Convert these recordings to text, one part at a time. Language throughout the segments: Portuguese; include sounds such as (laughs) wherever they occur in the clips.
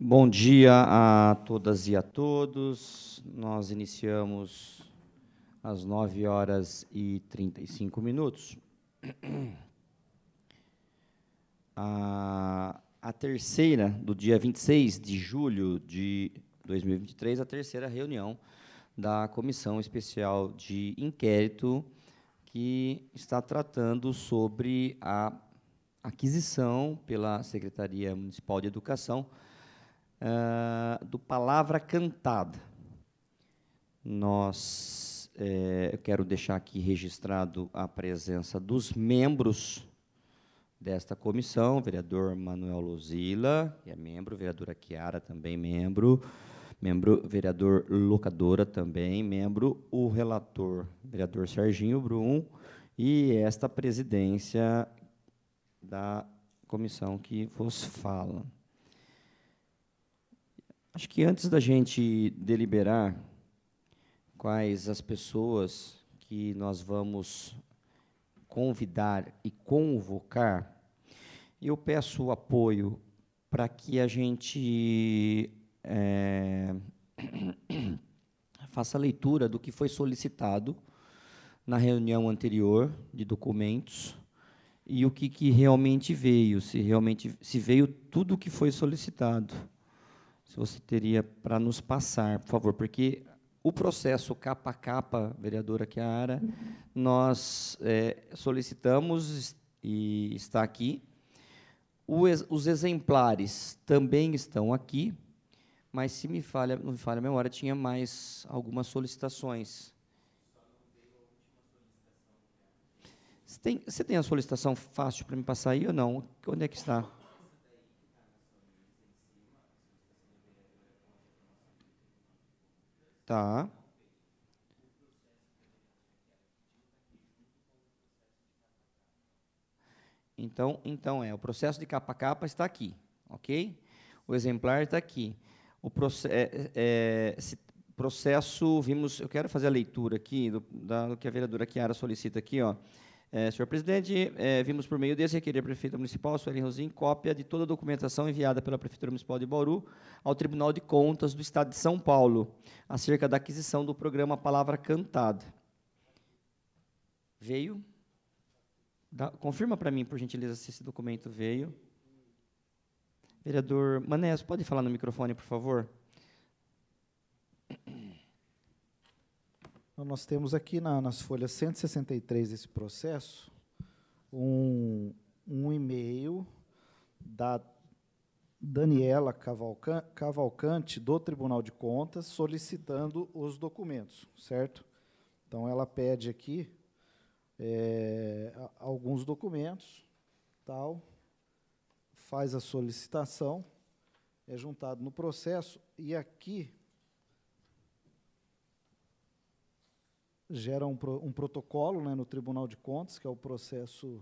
Bom dia a todas e a todos. Nós iniciamos às 9 horas e 35 minutos. A, a terceira, do dia 26 de julho de 2023, a terceira reunião da Comissão Especial de Inquérito que está tratando sobre a aquisição pela Secretaria Municipal de Educação uh, do Palavra Cantada. Nós, eh, eu quero deixar aqui registrado a presença dos membros desta comissão, vereador Manuel Luzila, que é membro, vereadora Chiara também membro, membro vereador Locadora também membro, o relator, vereador Serginho Brum, e esta presidência da comissão que vos fala. Acho que antes da gente deliberar quais as pessoas que nós vamos convidar e convocar, eu peço o apoio para que a gente é, (coughs) faça a leitura do que foi solicitado na reunião anterior de documentos e o que, que realmente veio, se realmente se veio tudo o que foi solicitado. Se você teria para nos passar, por favor, porque o processo capa a capa, vereadora Chiara, uhum. nós é, solicitamos e está aqui. Ex, os exemplares também estão aqui, mas se me falha, não me falha a memória, tinha mais algumas solicitações. Você tem, você tem a solicitação fácil para me passar aí ou não? Onde é que está? Tá. Então, então é, o processo de capa a capa está aqui, ok? O exemplar está aqui. O proce é, é, é processo, vimos, eu quero fazer a leitura aqui do, da, do que a vereadora Chiara solicita aqui, ó. É, senhor presidente, é, vimos por meio desse requerer a prefeita municipal, Sueli Rosim, cópia de toda a documentação enviada pela Prefeitura Municipal de Bauru ao Tribunal de Contas do Estado de São Paulo, acerca da aquisição do programa Palavra Cantada. Veio? Dá, confirma para mim, por gentileza, se esse documento veio. Vereador Manés, pode falar no microfone, por favor? Então, nós temos aqui na, nas folhas 163 desse processo um, um e-mail da Daniela Cavalcante, do Tribunal de Contas, solicitando os documentos, certo? Então, ela pede aqui é, alguns documentos, tal, faz a solicitação, é juntado no processo, e aqui gera um, um protocolo né, no Tribunal de Contas, que é o processo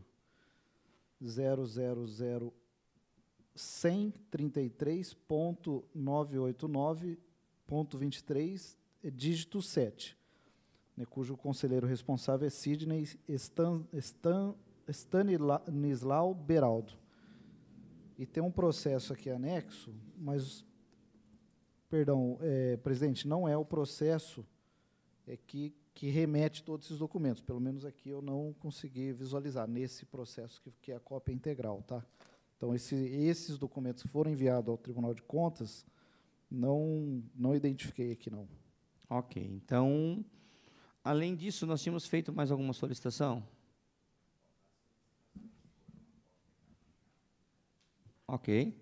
000133989.23, é dígito 7, né, cujo conselheiro responsável é Sidney Stan, Stan, Stanislau Beraldo. E tem um processo aqui anexo, mas, perdão, é, presidente, não é o processo é que que remete todos esses documentos. Pelo menos aqui eu não consegui visualizar nesse processo que, que é a cópia integral, tá? Então esse, esses documentos que foram enviados ao Tribunal de Contas não não identifiquei aqui não. Ok, então além disso nós tínhamos feito mais alguma solicitação? Ok.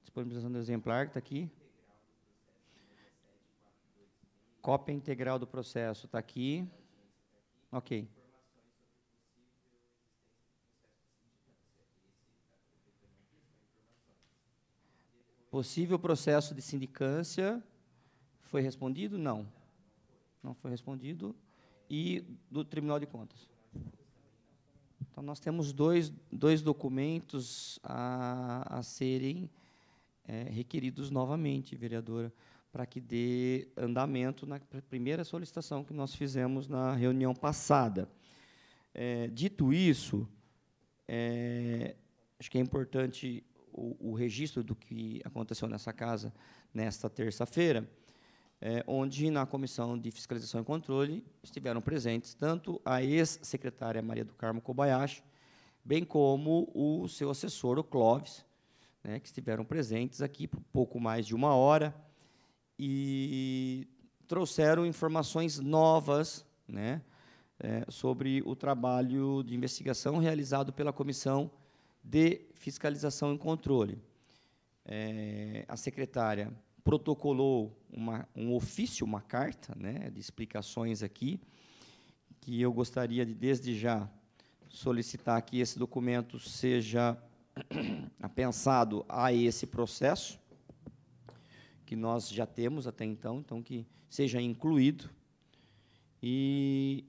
Disponibilização do exemplar que está aqui. Cópia integral do processo está aqui. Ok. Possível processo de sindicância foi respondido? Não. Não foi respondido. E do Tribunal de Contas. Então, nós temos dois, dois documentos a, a serem é, requeridos novamente, vereadora para que dê andamento na primeira solicitação que nós fizemos na reunião passada. É, dito isso, é, acho que é importante o, o, registro do que aconteceu nessa casa nesta terça-feira, é, onde na Comissão de Fiscalização e Controle estiveram presentes tanto a ex-secretária Maria do Carmo Kobayashi, bem como o seu assessor, o Clóvis, né, que estiveram presentes aqui por pouco mais de uma hora, e trouxeram informações novas né, é, sobre o trabalho de investigação realizado pela Comissão de Fiscalização e Controle. É, a secretária protocolou uma, um ofício, uma carta né, de explicações aqui, que eu gostaria de, desde já, solicitar que esse documento seja apensado (clears throat) a esse processo, que nós já temos até então, então que seja incluído. E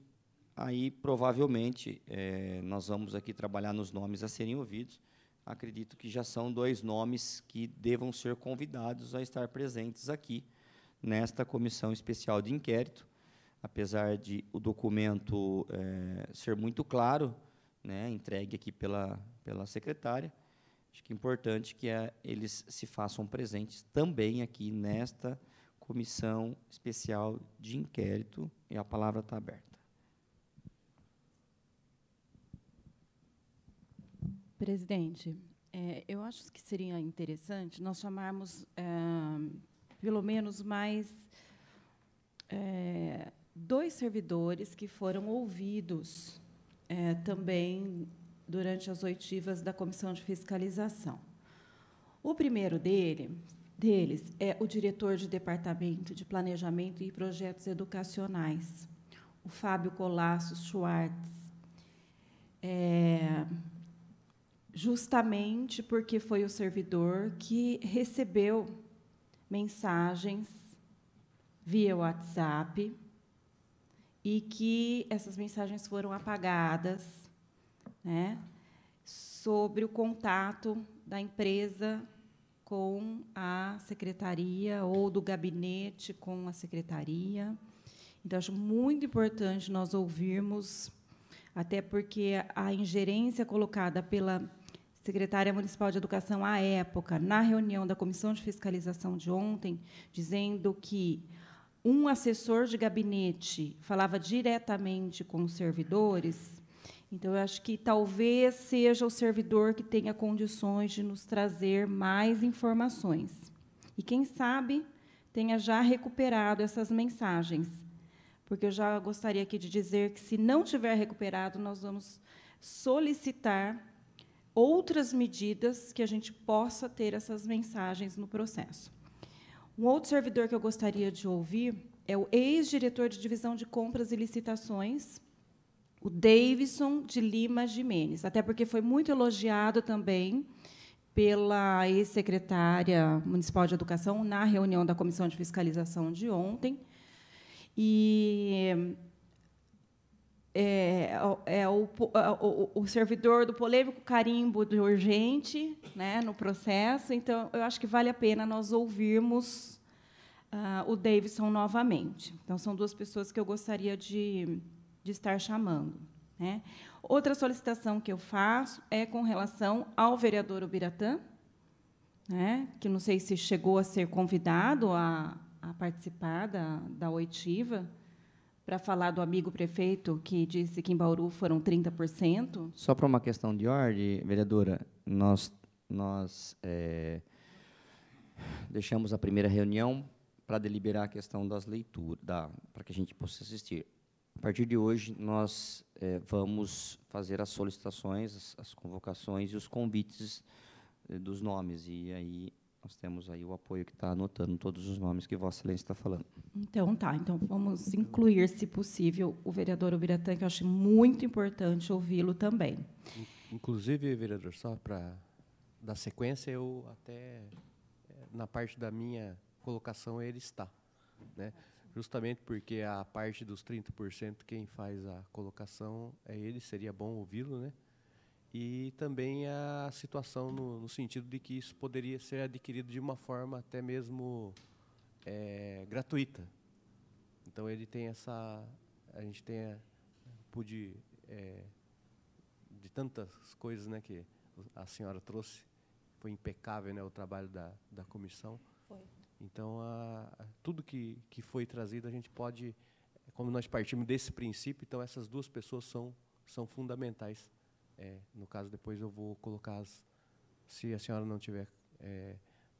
aí, provavelmente, é, nós vamos aqui trabalhar nos nomes a serem ouvidos. Acredito que já são dois nomes que devam ser convidados a estar presentes aqui nesta comissão especial de inquérito, apesar de o documento é, ser muito claro, né, entregue aqui pela, pela secretária, Acho que é importante que a, eh, eles se façam presentes também aqui nesta comissão especial de inquérito e a palavra está aberta. Presidente, é, eu acho que seria interessante nós chamarmos é, pelo menos mais é, dois servidores que foram ouvidos também durante as oitivas da Comissão de Fiscalização. O primeiro dele, deles é o diretor de Departamento de Planejamento e Projetos Educacionais, o Fábio Colasso Schwartz. É, justamente porque foi o servidor que recebeu mensagens via WhatsApp e que essas mensagens foram apagadas né, sobre o contato da empresa com a secretaria ou do gabinete com a secretaria. Então, acho muito importante nós ouvirmos, até porque a ingerência colocada pela secretária municipal de educação à época, na reunião da comissão de fiscalização de ontem, dizendo que um assessor de gabinete falava diretamente com os servidores, então, eu acho que talvez seja o servidor que tenha condições de nos trazer mais informações. E quem sabe tenha já recuperado essas mensagens. Porque eu já gostaria aqui de dizer que, se não tiver recuperado, nós vamos solicitar outras medidas que a gente possa ter essas mensagens no processo. Um outro servidor que eu gostaria de ouvir é o ex-diretor de divisão de compras e licitações, o Davidson de Lima Jimenez, até porque foi muito elogiado também pela ex-secretária municipal de educação na reunião da comissão de fiscalização de ontem. E é, é, é o, é, o, o, servidor do polêmico carimbo do urgente né, no processo, então eu acho que vale a pena nós ouvirmos uh, o Davidson novamente. Então, são duas pessoas que eu gostaria de de estar chamando. Né? Outra solicitação que eu faço é com relação ao vereador Ubiratã, né, que não sei se chegou a ser convidado a, a participar da, da oitiva para falar do amigo prefeito que disse que em Bauru foram 30%. Só para uma questão de ordem, vereadora, nós, nós é, deixamos a primeira reunião para deliberar a questão das leituras, da, para que a gente possa assistir. A partir de hoje, nós é, vamos fazer as solicitações, as, as convocações e os convites eh, dos nomes. E aí nós temos aí o apoio que está anotando todos os nomes que Vossa Excelência está falando. Então, tá. Então, vamos incluir, se possível, o vereador Ubiratã, que eu acho muito importante ouvi-lo também. Inclusive, vereador, só para dar sequência, eu até, eh, na parte da minha colocação, ele está. Né? justamente porque a parte dos 30% quem faz a colocação é ele, seria bom ouvi-lo, né? E também a situação no, no, sentido de que isso poderia ser adquirido de uma forma até mesmo é, gratuita. Então ele tem essa, a gente tem, pude é, de tantas coisas, né, que a senhora trouxe, foi impecável, né, o trabalho da, da comissão. Foi. Então, a, a, tudo que, que foi trazido, a gente pode, é, como nós partimos desse princípio, então essas duas pessoas são, são fundamentais. É, no caso, depois eu vou colocar, as, se a senhora não tiver, é,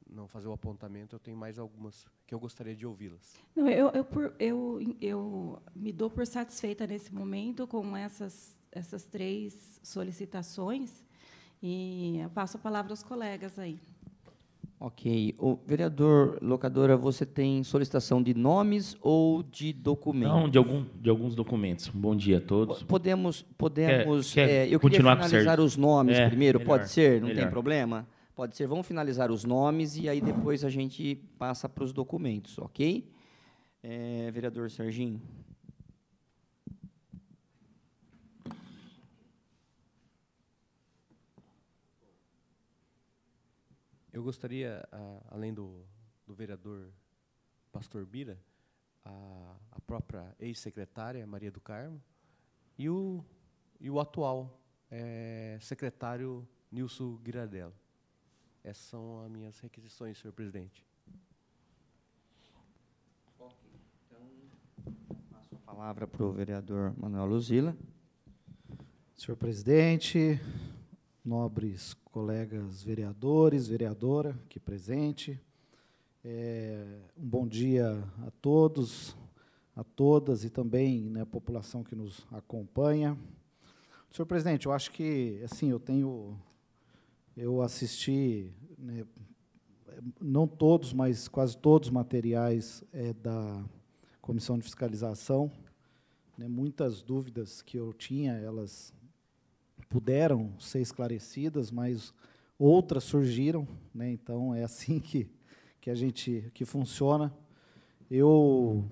não fazer o apontamento, eu tenho mais algumas que eu gostaria de ouvi-las. Não, eu, eu, por, eu, eu me dou por satisfeita nesse momento com essas, essas três solicitações e passo a palavra aos colegas aí. Ok. O vereador locadora, você tem solicitação de nomes ou de documentos? Não, de, algum, de alguns documentos. Bom dia a todos. Podemos, podemos. Quer, quer é, eu queria finalizar os nomes é, primeiro. Melhor, Pode ser, não melhor. tem problema. Pode ser. Vamos finalizar os nomes e aí depois a gente passa para os documentos, ok? É, vereador Serginho. Eu gostaria, além do, do, vereador Pastor Bira, a, a própria ex-secretária Maria do Carmo e o, e o atual é, secretário Nilson Girardello. Essas são as minhas requisições, senhor presidente. Ok. Então, passo a palavra para o vereador Manuel Luzila. Senhor presidente, nobres colegas vereadores, vereadora aqui presente. É, um bom dia a todos, a todas e também né, a população que nos acompanha. Senhor presidente, eu acho que assim eu tenho, eu assisti né, não todos, mas quase todos os materiais é, da comissão de fiscalização. Né, muitas dúvidas que eu tinha, elas puderam ser esclarecidas, mas outras surgiram, né? Então é assim que que a gente que funciona. Eu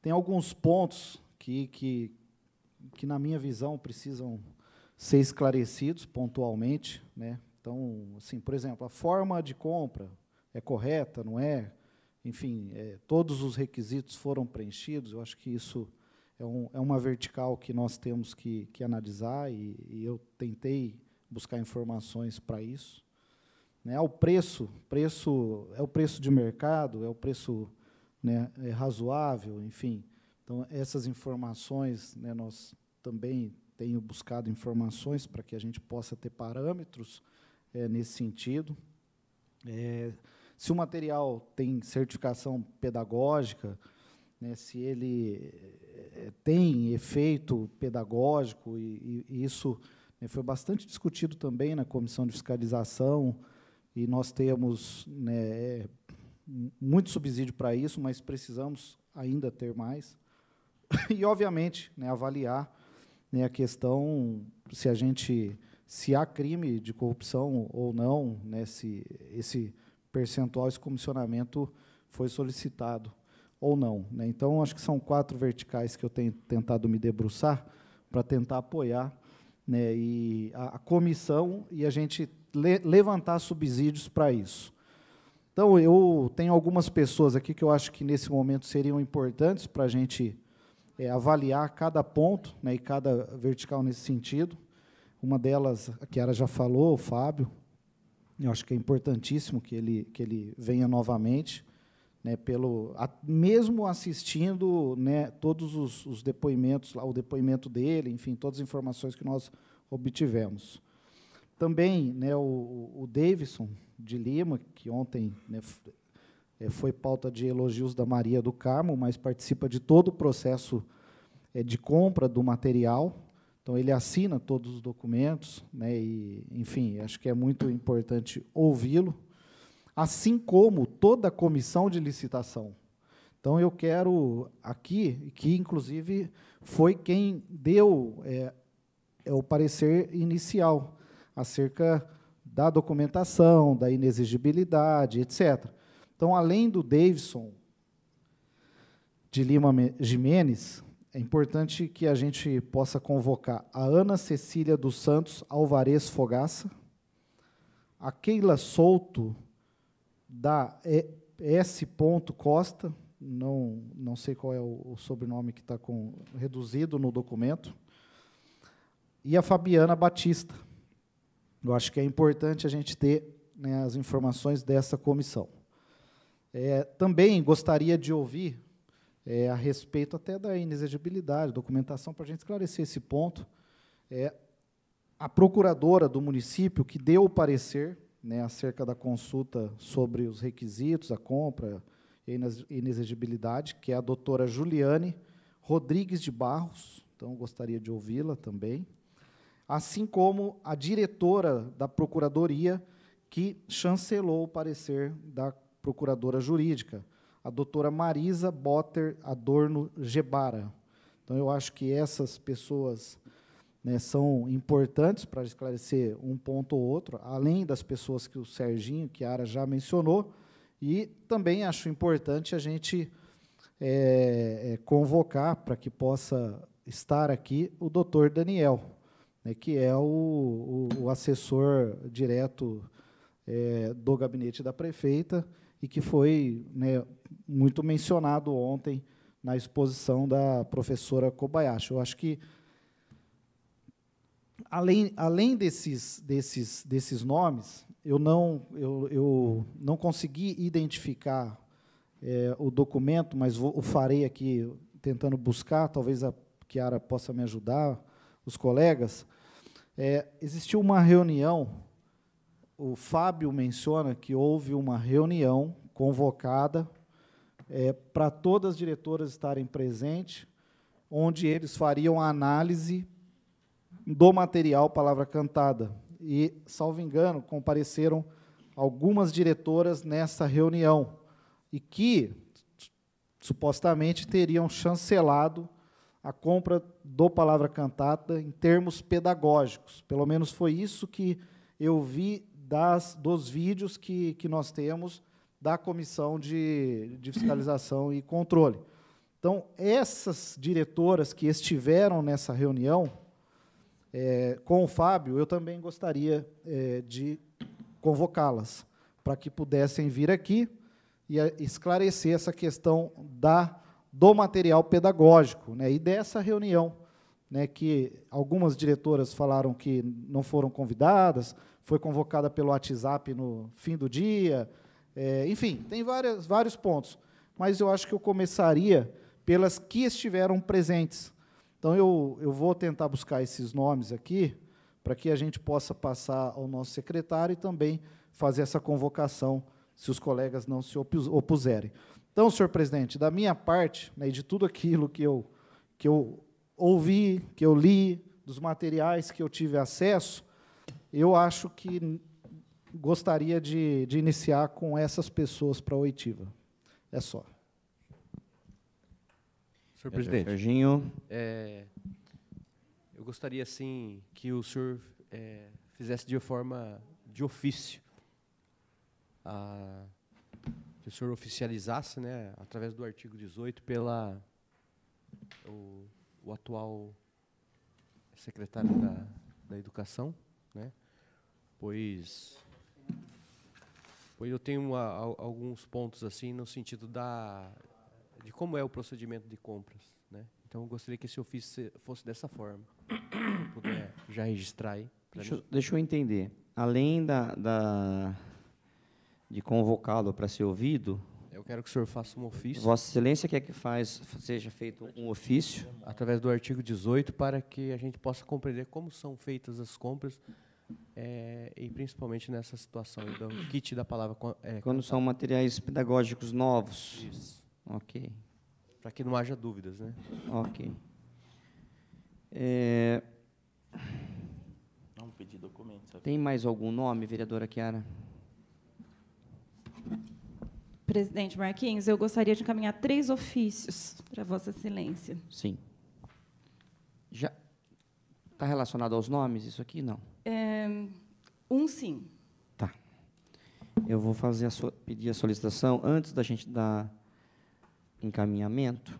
tem alguns pontos que que que na minha visão precisam ser esclarecidos pontualmente, né? Então, assim, por exemplo, a forma de compra é correta, não é? Enfim, é, todos os requisitos foram preenchidos. Eu acho que isso é, um, é uma vertical que nós temos que, que analisar e, e eu tentei buscar informações para isso. Né, é o preço, preço é o preço de mercado, é o preço né, é razoável, enfim. Então essas informações né, nós também tenho buscado informações para que a gente possa ter parâmetros é, nesse sentido. É, se o material tem certificação pedagógica, né, se ele eh, tem efeito pedagógico, e, e isso né, foi bastante discutido também na comissão de fiscalização, e nós temos né, eh, muito subsídio para isso, mas precisamos ainda ter mais. (laughs) E, obviamente, né, avaliar né, a questão se a gente se há crime de corrupção ou não, né, se esse percentual, esse comissionamento foi solicitado ou não. Né? Então, acho que são quatro verticais que eu tenho tentado me debruçar para tentar apoiar né, e a, a, comissão e a gente le, levantar subsídios para isso. Então, eu tenho algumas pessoas aqui que eu acho que nesse momento seriam importantes para a gente é, avaliar cada ponto né, e cada vertical nesse sentido. Uma delas, a Kiara já falou, o Fábio, eu acho que é importantíssimo que ele, que ele venha novamente né, pelo a, mesmo assistindo né, todos os, os, depoimentos, lá, o depoimento dele, enfim, todas as informações que nós obtivemos. Também né, o, o Davidson de Lima, que ontem né, é, foi pauta de elogios da Maria do Carmo, mas participa de todo o processo é, de compra do material. Então, ele assina todos os documentos, né, e, enfim, acho que é muito importante ouvi-lo assim como toda a comissão de licitação. Então, eu quero aqui, que inclusive foi quem deu é, é o parecer inicial acerca da documentação, da inexigibilidade, etc. Então, além do Davidson de Lima Jimenez, é importante que a gente possa convocar a Ana Cecília dos Santos Alvarez Fogaça, a Keila Souto da é, S. Costa, não, não sei qual é o, o sobrenome que está reduzido no documento, e a Fabiana Batista. Eu acho que é importante a gente ter né, as informações dessa comissão. É, também gostaria de ouvir é, a respeito até da inexigibilidade, documentação, para a gente esclarecer esse ponto. É, a procuradora do município que deu o parecer né, acerca da consulta sobre os requisitos, a compra e inexigibilidade, que é a doutora Juliane Rodrigues de Barros, então gostaria de ouvi-la também, assim como a diretora da Procuradoria, que chancelou o parecer da Procuradora Jurídica, a doutora Marisa Botter Adorno Gebara. Então, eu acho que essas pessoas né, são importantes para esclarecer um ponto ou outro, além das pessoas que o Serginho, que a Ara já mencionou, e também acho importante a gente é, é, convocar para que possa estar aqui o doutor Daniel, né, que é o, o, o assessor direto é, do gabinete da prefeita e que foi né, muito mencionado ontem na exposição da professora Kobayashi. Eu acho que além, além desses, desses, desses nomes, eu não, eu, eu não consegui identificar é, o documento, mas vou, o farei aqui tentando buscar, talvez a Kiara possa me ajudar, os colegas. É, existiu uma reunião, o Fábio menciona que houve uma reunião convocada é, para todas as diretoras estarem presentes, onde eles fariam a análise do material Palavra Cantada. E, salvo engano, compareceram algumas diretoras nessa reunião e que supostamente teriam chancelado a compra do Palavra Cantada em termos pedagógicos. Pelo menos foi isso que eu vi das, dos vídeos que, que nós temos da Comissão de, de Fiscalização e Controle. Então, essas diretoras que estiveram nessa reunião, é, com o Fábio, eu também gostaria é, de convocá-las para que pudessem vir aqui e esclarecer essa questão da, do material pedagógico né, e dessa reunião, né, que algumas diretoras falaram que não foram convidadas, foi convocada pelo WhatsApp no fim do dia, é, enfim, tem várias, vários pontos, mas eu acho que eu começaria pelas que estiveram presentes então, eu, eu vou tentar buscar esses nomes aqui, para que a gente possa passar ao nosso secretário e também fazer essa convocação, se os colegas não se opuserem. Então, senhor presidente, da minha parte, né, de tudo aquilo que eu, que eu ouvi, que eu li, dos materiais que eu tive acesso, eu acho que gostaria de, de iniciar com essas pessoas para a oitiva. É só. Senhor presidente. Serginho. É, eu gostaria, assim, que o senhor é, fizesse de forma de ofício, a, que o senhor oficializasse, né, através do artigo 18, pela o, o atual secretário da, da Educação, né, pois, pois eu tenho uma, alguns pontos, assim, no sentido da de como é o procedimento de compras. Né? Então, eu gostaria que esse ofício fosse dessa forma. Puder já registrar aí. Deixa eu, deixa, eu entender. Além da, da de convocá-lo para ser ouvido... Eu quero que o senhor faça um ofício. Vossa Excelência quer que faz, seja feito um ofício? Através do artigo 18, para que a gente possa compreender como são feitas as compras é, e principalmente nessa situação do kit da palavra. É, Quando são materiais pedagógicos novos. Isso. Ok. Para que não haja dúvidas, né? Ok. É... Não pedi documento. Sabe? Tem mais algum nome, vereadora Chiara? Presidente Marquinhos, eu gostaria de encaminhar três ofícios para Vossa Excelência. Sim. Já está relacionado aos nomes isso aqui? Não. É... Um sim. Tá. Eu vou fazer a so... pedir a solicitação antes da gente dar encaminhamento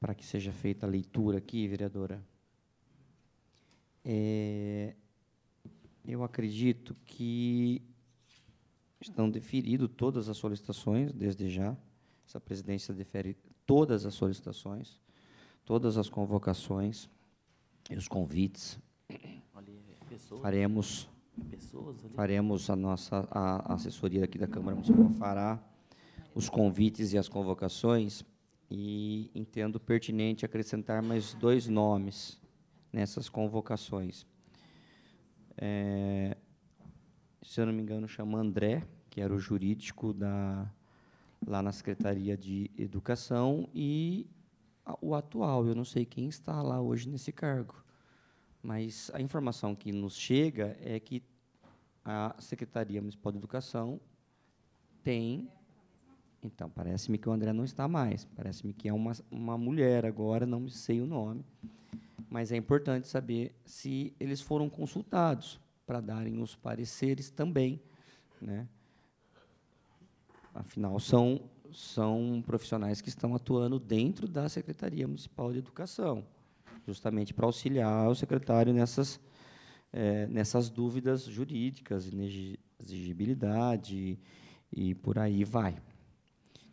para que seja feita a leitura aqui, vereadora. É, eu acredito que estão deferidas todas as solicitações, desde já. Essa presidência defere todas as solicitações, todas as convocações e os convites. pessoas, faremos, pessoas, faremos a nossa a assessoria aqui da Câmara Municipal fará os convites e as convocações e entendo pertinente acrescentar mais dois nomes nessas convocações. É, se eu não me engano, chama André, que era o jurídico da, lá na Secretaria de Educação, e a, o atual, eu não sei quem está lá hoje nesse cargo, mas a informação que nos chega é que a Secretaria Municipal de Educação tem então, parece-me que o André não está mais. Parece-me que é uma, uma mulher agora, não sei o nome. Mas é importante saber se eles foram consultados para darem os pareceres também. Né? Afinal, são, são profissionais que estão atuando dentro da Secretaria Municipal de Educação, justamente para auxiliar o secretário nessas, é, nessas dúvidas jurídicas, inexigibilidade e por aí vai.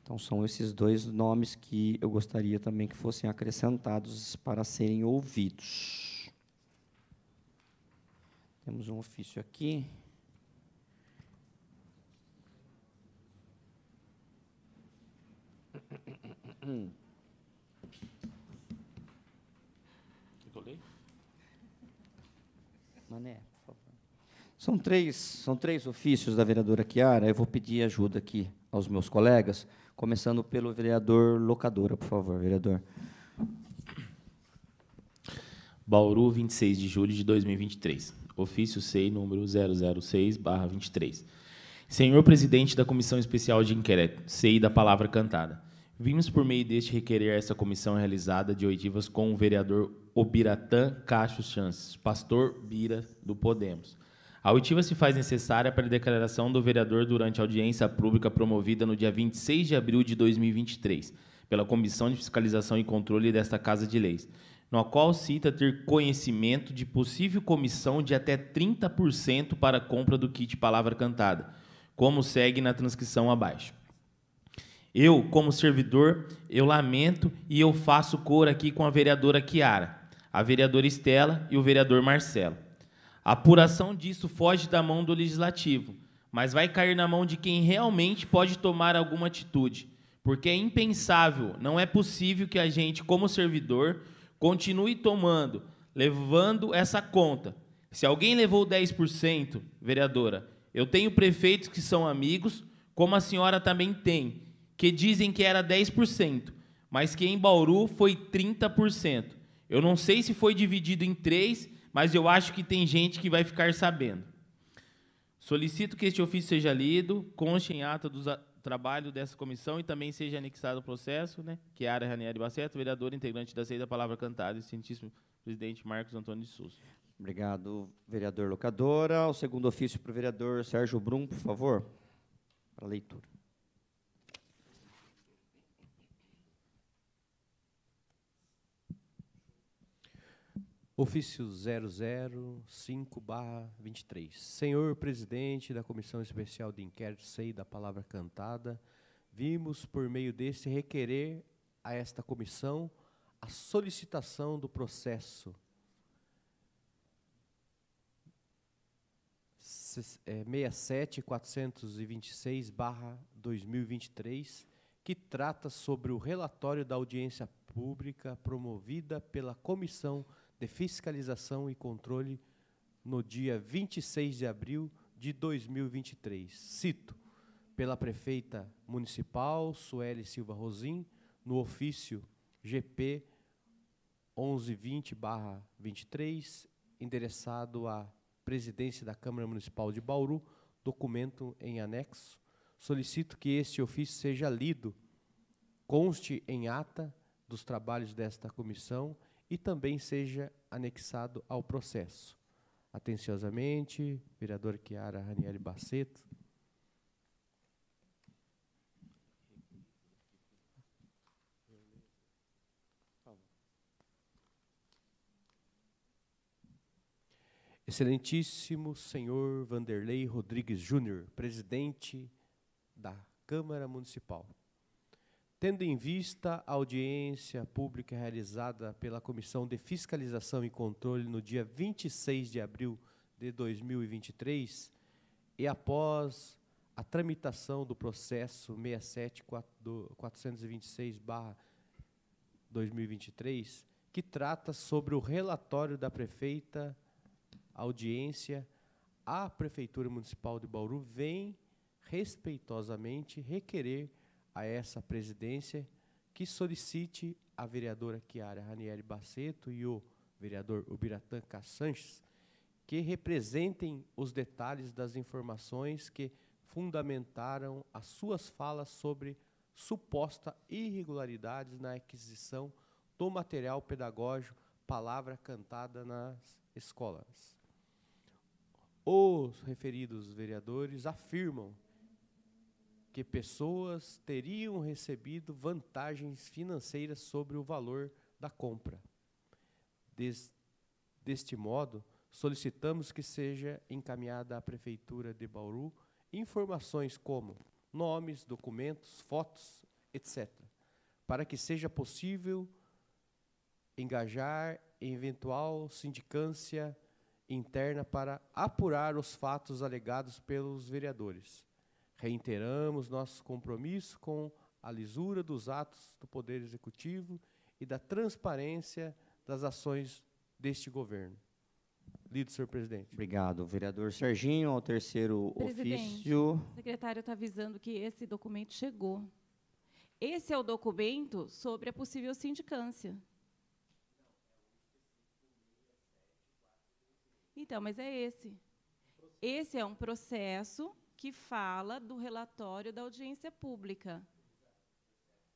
Então, são esses dois nomes que eu gostaria também que fossem acrescentados para serem ouvidos. Temos um ofício aqui. Mané, por favor. São três, são três ofícios da vereadora Chiara. Eu vou pedir ajuda aqui aos meus colegas Começando pelo vereador Locadora, por favor, vereador. Bauru, 26 de julho de 2023. Ofício SEI número 006/23. Senhor presidente da Comissão Especial de Inquérito, SEI da palavra cantada. Vimos por meio deste requerer essa comissão realizada de oitivas com o vereador Obiratã Cacho Chances, pastor Bira do Podemos a oitiva se faz necessária para a declaração do vereador durante a audiência pública promovida no dia 26 de abril de 2023 pela Comissão de Fiscalização e Controle desta Casa de Leis, no qual cita ter conhecimento de possível comissão de até 30% para a compra do kit Palavra Cantada, como segue na transcrição abaixo. Eu, como servidor, eu lamento e eu faço cor aqui com a vereadora Kiara, a vereadora Estela e o vereador Marcelo a apuração disso foge da mão do legislativo, mas vai cair na mão de quem realmente pode tomar alguma atitude, porque é impensável, não é possível que a gente, como servidor, continue tomando, levando essa conta. Se alguém levou 10%, vereadora, eu tenho prefeitos que são amigos, como a senhora também tem, que dizem que era 10%, mas que em Bauru foi 30%. Eu não sei se foi dividido em três mas eu acho que tem gente que vai ficar sabendo. Solicito que este ofício seja lido, conste em ata do trabalho dessa comissão e também seja anexado ao processo, né, que é a área Ranieri Baceto, vereador integrante da CEI da Palavra Cantada, e cientíssimo presidente Marcos Antônio de Souza. Obrigado, vereador Locadora. O segundo ofício para o vereador Sérgio Brum, por favor, para a leitura. Ofício 005-23. Senhor presidente da Comissão Especial de Inquérito, sei da palavra cantada, vimos por meio deste requerer a esta comissão a solicitação do processo 67 426 2023 que trata sobre o relatório da audiência pública promovida pela Comissão Especial de Fiscalização e Controle no dia 26 de abril de 2023. Cito, pela prefeita municipal Sueli Silva Rosim, no ofício GP 1120-23, endereçado à presidência da Câmara Municipal de Bauru, documento em anexo. Solicito que este ofício seja lido, conste em ata dos trabalhos desta comissão e também seja anexado ao processo. Atenciosamente, vereador Chiara Raniele Baceto. Excelentíssimo senhor Vanderlei Rodrigues Júnior, presidente da Câmara Municipal tendo em vista a audiência pública realizada pela Comissão de Fiscalização e Controle no dia 26 de abril de 2023 e após a tramitação do processo 67426/2023, que trata sobre o relatório da prefeita audiência, a prefeitura municipal de Bauru vem respeitosamente requerer a essa presidência que solicite a vereadora Chiara Ranieri Baceto e o vereador Ubiratã Cassanches que representem os detalhes das informações que fundamentaram as suas falas sobre suposta irregularidades na aquisição do material pedagógico Palavra Cantada nas Escolas. Os referidos vereadores afirmam que pessoas teriam recebido vantagens financeiras sobre o valor da compra. Des, deste modo, solicitamos que seja encaminhada à Prefeitura de Bauru informações como nomes, documentos, fotos, etc., para que seja possível engajar em eventual sindicância interna para apurar os fatos alegados pelos vereadores Reiteramos nosso compromisso com a lisura dos atos do Poder Executivo e da transparência das ações deste governo. Lido, senhor presidente. Obrigado. Vereador Serginho, ao terceiro presidente, ofício. O secretário está avisando que esse documento chegou. Esse é o documento sobre a possível sindicância. Então, mas é esse. Esse é um processo que fala do relatório da audiência pública.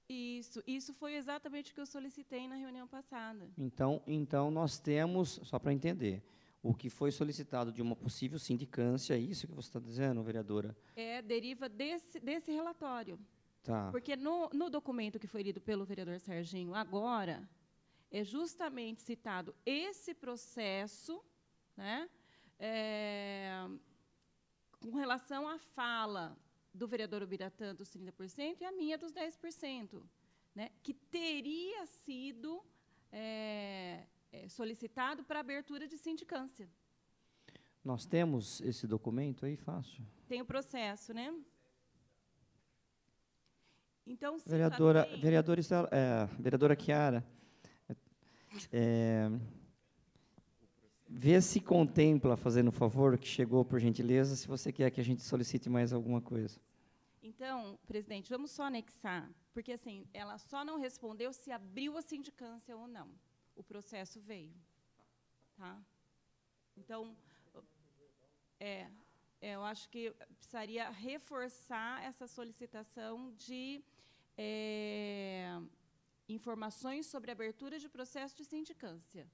Isso, isso foi exatamente o que eu solicitei na reunião passada. Então, então nós temos, só para entender, o que foi solicitado de uma possível sindicância, é isso que você está dizendo, vereadora? É, deriva desse, desse relatório. Tá. Porque no, no documento que foi lido pelo vereador Serginho agora, é justamente citado esse processo, né? É, com relação à fala do vereador Ubiratã dos 30% e a minha dos 10%, né, que teria sido é, solicitado para abertura de sindicância. Nós temos esse documento aí fácil? Tem o processo, né? Então, sim, vereadora, vereadora, é, vereadora Chiara, é, Vê se contempla, fazendo o favor, que chegou por gentileza, se você quer que a gente solicite mais alguma coisa. Então, presidente, vamos só anexar, porque assim, ela só não respondeu se abriu a sindicância ou não. O processo veio. Tá? Então, é, é eu acho que precisaria reforçar essa solicitação de é, informações sobre abertura de processo de sindicância.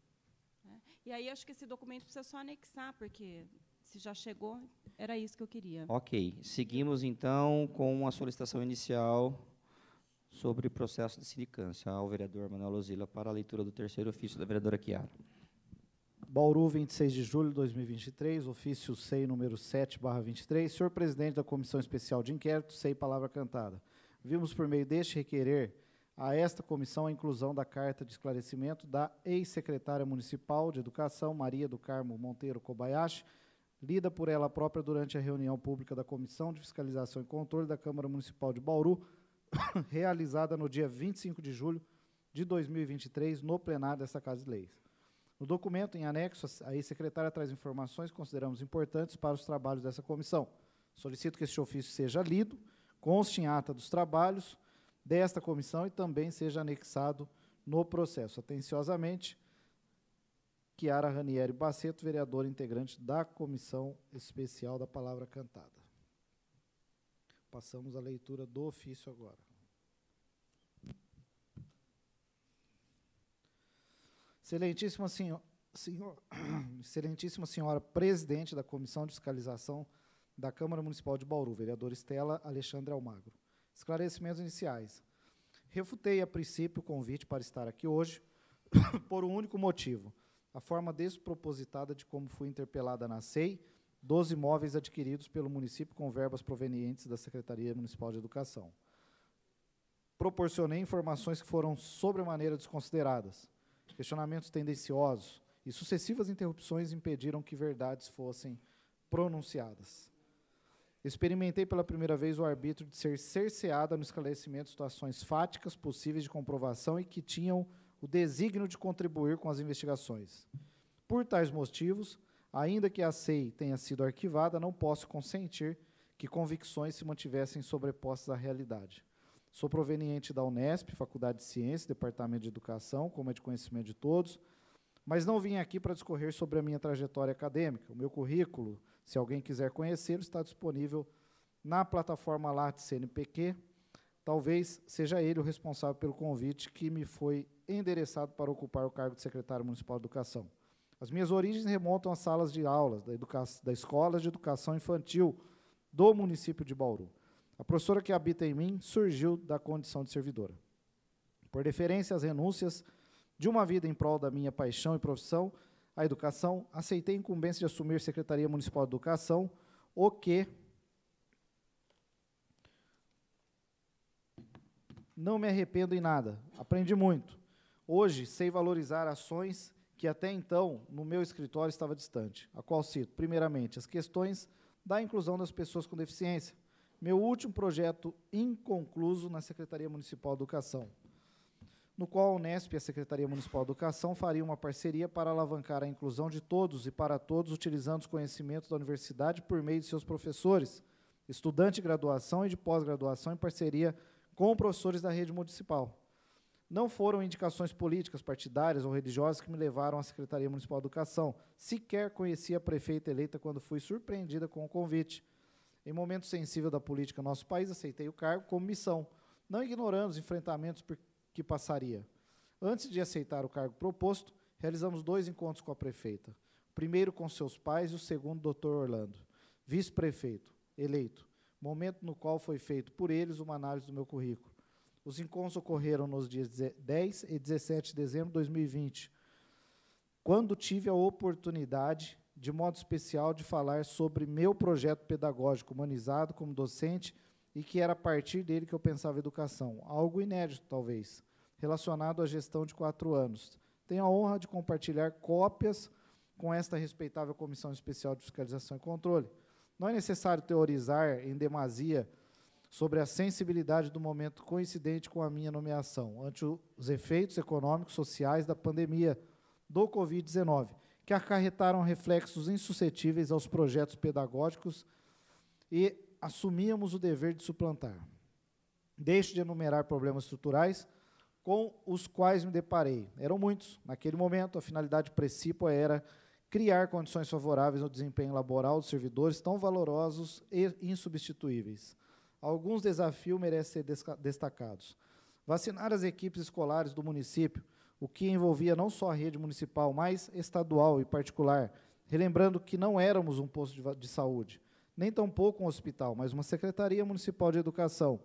E aí acho que esse documento precisa só anexar, porque se já chegou, era isso que eu queria. Ok. Seguimos, então, com a solicitação inicial sobre o processo de sindicância ao vereador Manuel Ozila para a leitura do terceiro ofício da vereadora Chiara. Bauru, 26 de julho de 2023, ofício SEI número 7, barra 23. Senhor presidente da Comissão Especial de Inquérito, SEI Palavra Cantada. Vimos por meio deste requerer a esta comissão a inclusão da carta de esclarecimento da ex-secretária municipal de Educação, Maria do Carmo Monteiro Kobayashi, lida por ela própria durante a reunião pública da Comissão de Fiscalização e Controle da Câmara Municipal de Bauru, (coughs) realizada no dia 25 de julho de 2023, no plenário desta Casa de Leis. No documento, em anexo, a ex-secretária traz informações que consideramos importantes para os trabalhos dessa comissão. Solicito que este ofício seja lido, conste em ata dos trabalhos, desta comissão e também seja anexado no processo. Atenciosamente, Chiara Ranieri Baceto, vereadora integrante da Comissão Especial da Palavra Cantada. Passamos à leitura do ofício agora. Excelentíssima senhora, (clears throat) excelentíssima senhora presidente da Comissão de Fiscalização da Câmara Municipal de Bauru, vereadora Estela Alexandre Almagro. Esclarecimentos iniciais. Refutei a princípio o convite para estar aqui hoje (coughs) por um único motivo: a forma despropositada de como fui interpelada na SEI dos imóveis adquiridos pelo município com verbas provenientes da Secretaria Municipal de Educação. Proporcionei informações que foram sobremaneira desconsideradas, questionamentos tendenciosos e sucessivas interrupções impediram que verdades fossem pronunciadas. Experimentei pela primeira vez o arbítrio de ser cerceada no esclarecimento de situações fáticas possíveis de comprovação e que tinham o desígnio de contribuir com as investigações. Por tais motivos, ainda que a SEI tenha sido arquivada, não posso consentir que convicções se mantivessem sobrepostas à realidade. Sou proveniente da Unesp, Faculdade de Ciências, Departamento de Educação, como é de conhecimento de todos, mas não vim aqui para discorrer sobre a minha trajetória acadêmica, o meu currículo, se alguém quiser conhecê-lo, está disponível na plataforma Lattes CNPq. Talvez seja ele o responsável pelo convite que me foi endereçado para ocupar o cargo de secretário municipal de educação. As minhas origens remontam às salas de aulas da, da Escola de Educação Infantil do município de Bauru. A professora que habita em mim surgiu da condição de servidora. Por deferência às renúncias de uma vida em prol da minha paixão e profissão, à Educação, aceitei a incumbência de assumir a Secretaria Municipal de Educação, o que não me arrependo em nada, aprendi muito. Hoje sei valorizar ações que até então no meu escritório estava distante, a qual cito, primeiramente, as questões da inclusão das pessoas com deficiência, meu último projeto inconcluso na Secretaria Municipal de Educação no qual a Unesp e a Secretaria Municipal de Educação fariam uma parceria para alavancar a inclusão de todos e para todos, utilizando os conhecimentos da universidade por meio de seus professores, estudante de graduação e de pós-graduação, em parceria com professores da rede municipal. Não foram indicações políticas, partidárias ou religiosas que me levaram à Secretaria Municipal de Educação. Sequer conheci a prefeita eleita quando fui surpreendida com o convite. Em momento sensível da política no nosso país, aceitei o cargo como missão, não ignorando os enfrentamentos que passaria. Antes de aceitar o cargo proposto, realizamos dois encontros com a prefeita. O primeiro com seus pais e o segundo, doutor Orlando, vice-prefeito, eleito, momento no qual foi feito por eles uma análise do meu currículo. Os encontros ocorreram nos dias 10 e 17 de dezembro de 2020, quando tive a oportunidade, de modo especial, de falar sobre meu projeto pedagógico humanizado como docente e que era a partir dele que eu pensava educação. Algo inédito, talvez, relacionado à gestão de quatro anos. Tenho a honra de compartilhar cópias com esta respeitável Comissão Especial de Fiscalização e Controle. Não é necessário teorizar em demasia sobre a sensibilidade do momento coincidente com a minha nomeação, ante os efeitos econômicos sociais da pandemia do Covid-19, que acarretaram reflexos insuscetíveis aos projetos pedagógicos e assumíamos o dever de suplantar. Deixo de enumerar problemas estruturais com os quais me deparei. Eram muitos. Naquele momento, a finalidade principal era criar condições favoráveis ao desempenho laboral dos servidores tão valorosos e insubstituíveis. Alguns desafios merecem ser destacados. Vacinar as equipes escolares do município, o que envolvia não só a rede municipal, mas estadual e particular, relembrando que não éramos um posto de, de saúde nem tampouco um hospital, mas uma Secretaria Municipal de Educação.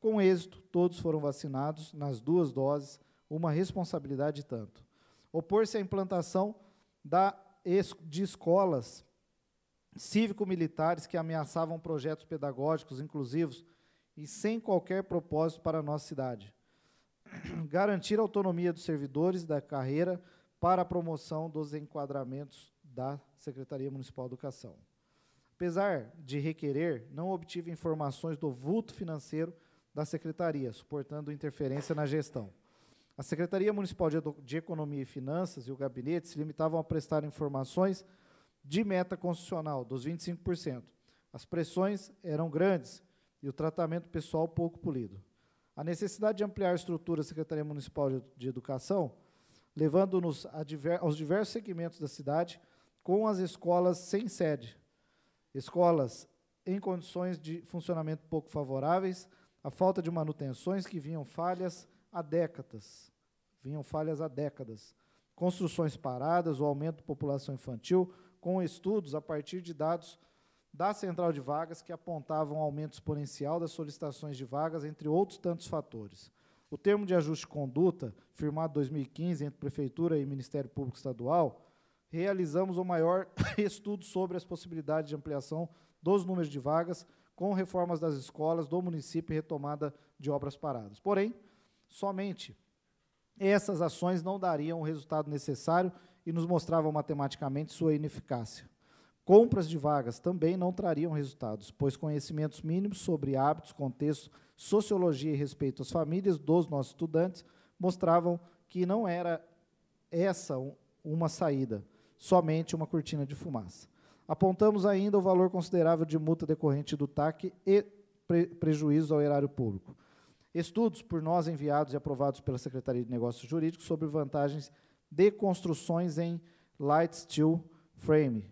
Com êxito, todos foram vacinados nas duas doses, uma responsabilidade tanto. Opor-se à implantação da, de escolas cívico-militares que ameaçavam projetos pedagógicos inclusivos e sem qualquer propósito para a nossa cidade. (clears throat) Garantir a autonomia dos servidores da carreira para a promoção dos enquadramentos da Secretaria Municipal de Educação. Apesar de requerer, não obtive informações do vulto financeiro da secretaria, suportando interferência na gestão. A Secretaria Municipal de Economia e Finanças e o gabinete se limitavam a prestar informações de meta constitucional dos 25%. As pressões eram grandes e o tratamento pessoal pouco polido. A necessidade de ampliar a estrutura da Secretaria Municipal de Educação, levando-nos diver aos diversos segmentos da cidade, com as escolas sem sede, Escolas em condições de funcionamento pouco favoráveis, a falta de manutenções que vinham falhas há décadas. Vinham falhas há décadas. Construções paradas, o aumento da população infantil, com estudos a partir de dados da central de vagas que apontavam aumento exponencial das solicitações de vagas, entre outros tantos fatores. O termo de ajuste de conduta, firmado em 2015 entre Prefeitura e Ministério Público Estadual, realizamos o maior (coughs) estudo sobre as possibilidades de ampliação dos números de vagas com reformas das escolas do município e retomada de obras paradas. Porém, somente essas ações não dariam o resultado necessário e nos mostravam matematicamente sua ineficácia. Compras de vagas também não trariam resultados, pois conhecimentos mínimos sobre hábitos, contexto, sociologia e respeito às famílias dos nossos estudantes mostravam que não era essa uma saída somente uma cortina de fumaça. Apontamos ainda o valor considerável de multa decorrente do TAC e pre prejuízo ao erário público. Estudos por nós enviados e aprovados pela Secretaria de Negócios Jurídicos sobre vantagens de construções em light steel frame.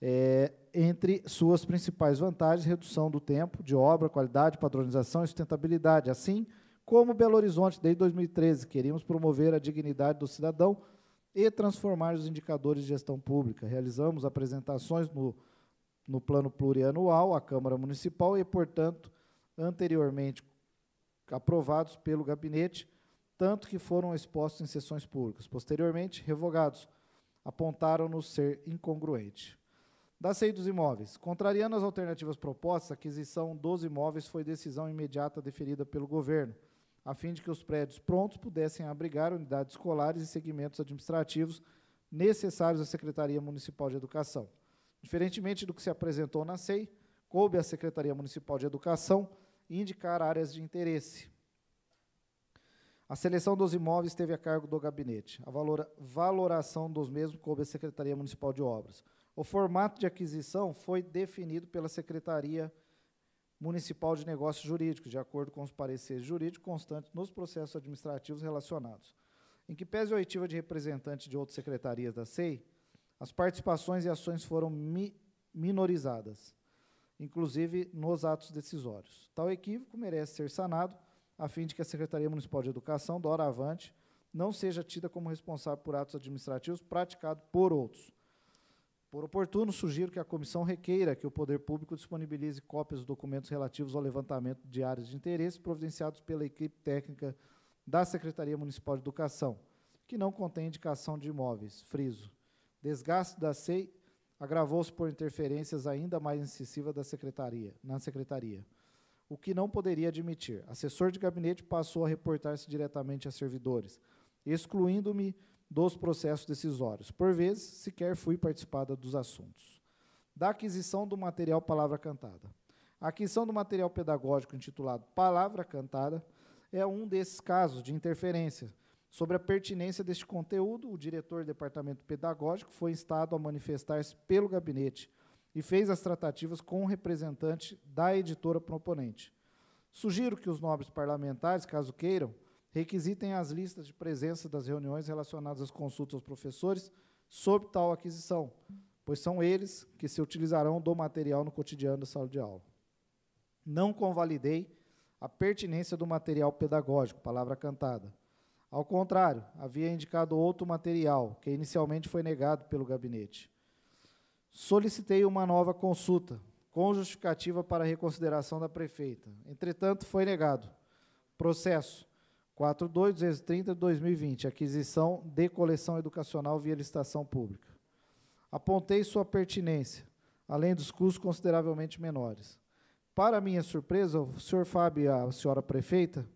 É, entre suas principais vantagens, redução do tempo de obra, qualidade, padronização e sustentabilidade. Assim como Belo Horizonte, desde 2013, queríamos promover a dignidade do cidadão e transformar os indicadores de gestão pública. Realizamos apresentações no, no plano plurianual à Câmara Municipal e, portanto, anteriormente aprovados pelo gabinete, tanto que foram expostos em sessões públicas. Posteriormente, revogados, apontaram-nos ser incongruente. Da CEI dos imóveis. Contrariando as alternativas propostas, a aquisição dos imóveis foi decisão imediata deferida pelo governo, a fim de que os prédios prontos pudessem abrigar unidades escolares e segmentos administrativos necessários à Secretaria Municipal de Educação. Diferentemente do que se apresentou na SEI, coube à Secretaria Municipal de Educação indicar áreas de interesse. A seleção dos imóveis esteve a cargo do gabinete. A valora, valoração dos mesmos coube à Secretaria Municipal de Obras. O formato de aquisição foi definido pela Secretaria Municipal Municipal de Negócios Jurídicos, de acordo com os pareceres jurídicos constantes nos processos administrativos relacionados. Em que pese a oitiva de representante de outras secretarias da SEI, as participações e ações foram mi minorizadas, inclusive nos atos decisórios. Tal equívoco merece ser sanado, a fim de que a Secretaria Municipal de Educação, dora Hora Avante, não seja tida como responsável por atos administrativos praticados por outros. Por oportuno, sugiro que a comissão requeira que o poder público disponibilize cópias dos documentos relativos ao levantamento de áreas de interesse providenciados pela equipe técnica da Secretaria Municipal de Educação, que não contém indicação de imóveis. Friso. Desgaste da SEI agravou-se por interferências ainda mais incisivas da secretaria, na secretaria, o que não poderia admitir. Assessor de gabinete passou a reportar-se diretamente a servidores, excluindo-me dos processos decisórios. Por vezes, sequer fui participada dos assuntos. Da aquisição do material Palavra Cantada. A aquisição do material pedagógico intitulado Palavra Cantada é um desses casos de interferência. Sobre a pertinência deste conteúdo, o diretor do departamento pedagógico foi instado a manifestar-se pelo gabinete e fez as tratativas com o representante da editora proponente. Sugiro que os nobres parlamentares, caso queiram, Requisitem as listas de presença das reuniões relacionadas às consultas aos professores sobre tal aquisição, pois são eles que se utilizarão do material no cotidiano da sala de aula. Não convalidei a pertinência do material pedagógico, palavra cantada. Ao contrário, havia indicado outro material, que inicialmente foi negado pelo gabinete. Solicitei uma nova consulta, com justificativa para reconsideração da prefeita. Entretanto, foi negado. Processo 4.230 de 2020, aquisição de coleção educacional via licitação pública. Apontei sua pertinência, além dos custos consideravelmente menores. Para minha surpresa, o senhor Fábio e a senhora prefeita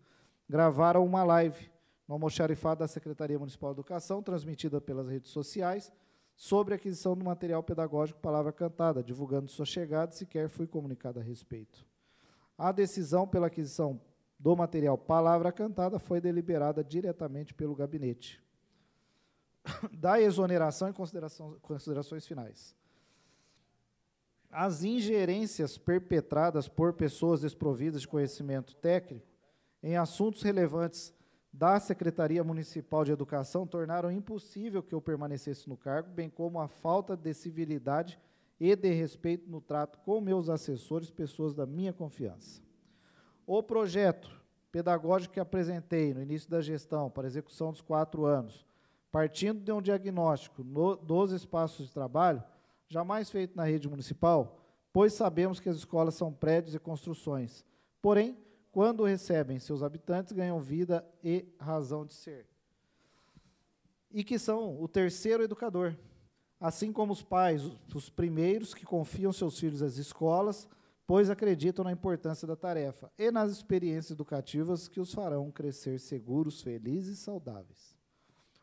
gravaram uma live no almoxarifado da Secretaria Municipal de Educação, transmitida pelas redes sociais, sobre a aquisição do material pedagógico Palavra Cantada, divulgando sua chegada, sequer fui comunicado a respeito. A decisão pela aquisição do material palavra cantada foi deliberada diretamente pelo gabinete. (coughs) da exoneração e considerações finais. As ingerências perpetradas por pessoas desprovidas de conhecimento técnico em assuntos relevantes da Secretaria Municipal de Educação tornaram impossível que eu permanecesse no cargo, bem como a falta de civilidade e de respeito no trato com meus assessores, pessoas da minha confiança. O projeto pedagógico que apresentei no início da gestão para execução dos quatro anos, partindo de um diagnóstico no, dos espaços de trabalho, jamais feito na rede municipal, pois sabemos que as escolas são prédios e construções. Porém, quando recebem seus habitantes, ganham vida e razão de ser. E que são o terceiro educador. Assim como os pais, os primeiros que confiam seus filhos às escolas, pois acreditam na importância da tarefa e nas experiências educativas que os farão crescer seguros, felizes e saudáveis.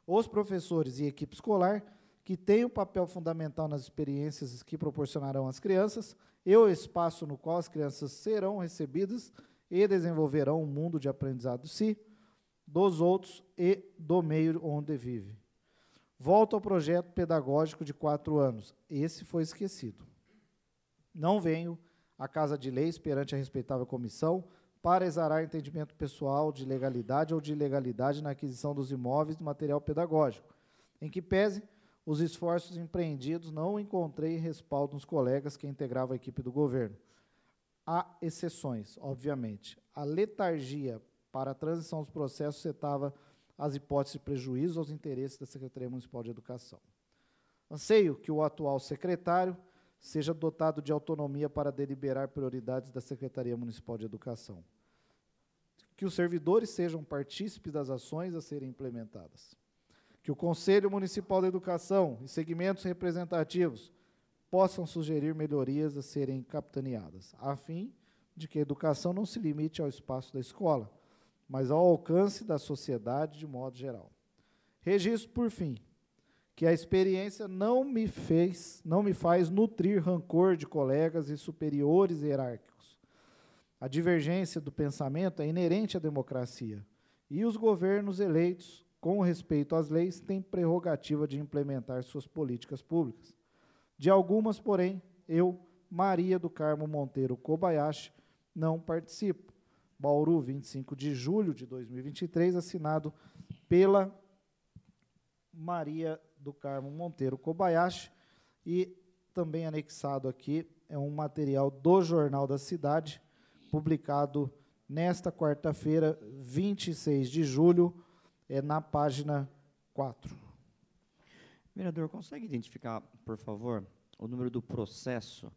Os professores e equipe escolar, que têm um papel fundamental nas experiências que proporcionarão às crianças e o espaço no qual as crianças serão recebidas e desenvolverão um mundo de aprendizado de si, dos outros e do meio onde vive. Volto ao projeto pedagógico de quatro anos. Esse foi esquecido. Não venho à Casa de Leis perante a respeitável comissão para exarar entendimento pessoal de legalidade ou de ilegalidade na aquisição dos imóveis do material pedagógico, em que pese os esforços empreendidos, não encontrei respaldo nos colegas que integravam a equipe do governo. Há exceções, obviamente. A letargia para a transição dos processos setava as hipóteses de prejuízo aos interesses da Secretaria Municipal de Educação. Anseio que o atual secretário seja dotado de autonomia para deliberar prioridades da Secretaria Municipal de Educação. Que os servidores sejam partícipes das ações a serem implementadas. Que o Conselho Municipal de Educação e segmentos representativos possam sugerir melhorias a serem capitaneadas, a fim de que a educação não se limite ao espaço da escola, mas ao alcance da sociedade de modo geral. Registro, por fim, que a experiência não me fez, não me faz nutrir rancor de colegas e superiores hierárquicos. A divergência do pensamento é inerente à democracia, e os governos eleitos, com respeito às leis, têm prerrogativa de implementar suas políticas públicas. De algumas, porém, eu, Maria do Carmo Monteiro Kobayashi, não participo. Bauru, 25 de julho de 2023, assinado pela Maria do Carmo Monteiro Kobayashi e também anexado aqui é um material do Jornal da Cidade, publicado nesta quarta-feira, 26 de julho, é na página 4. Vereador, consegue identificar, por favor, o número do processo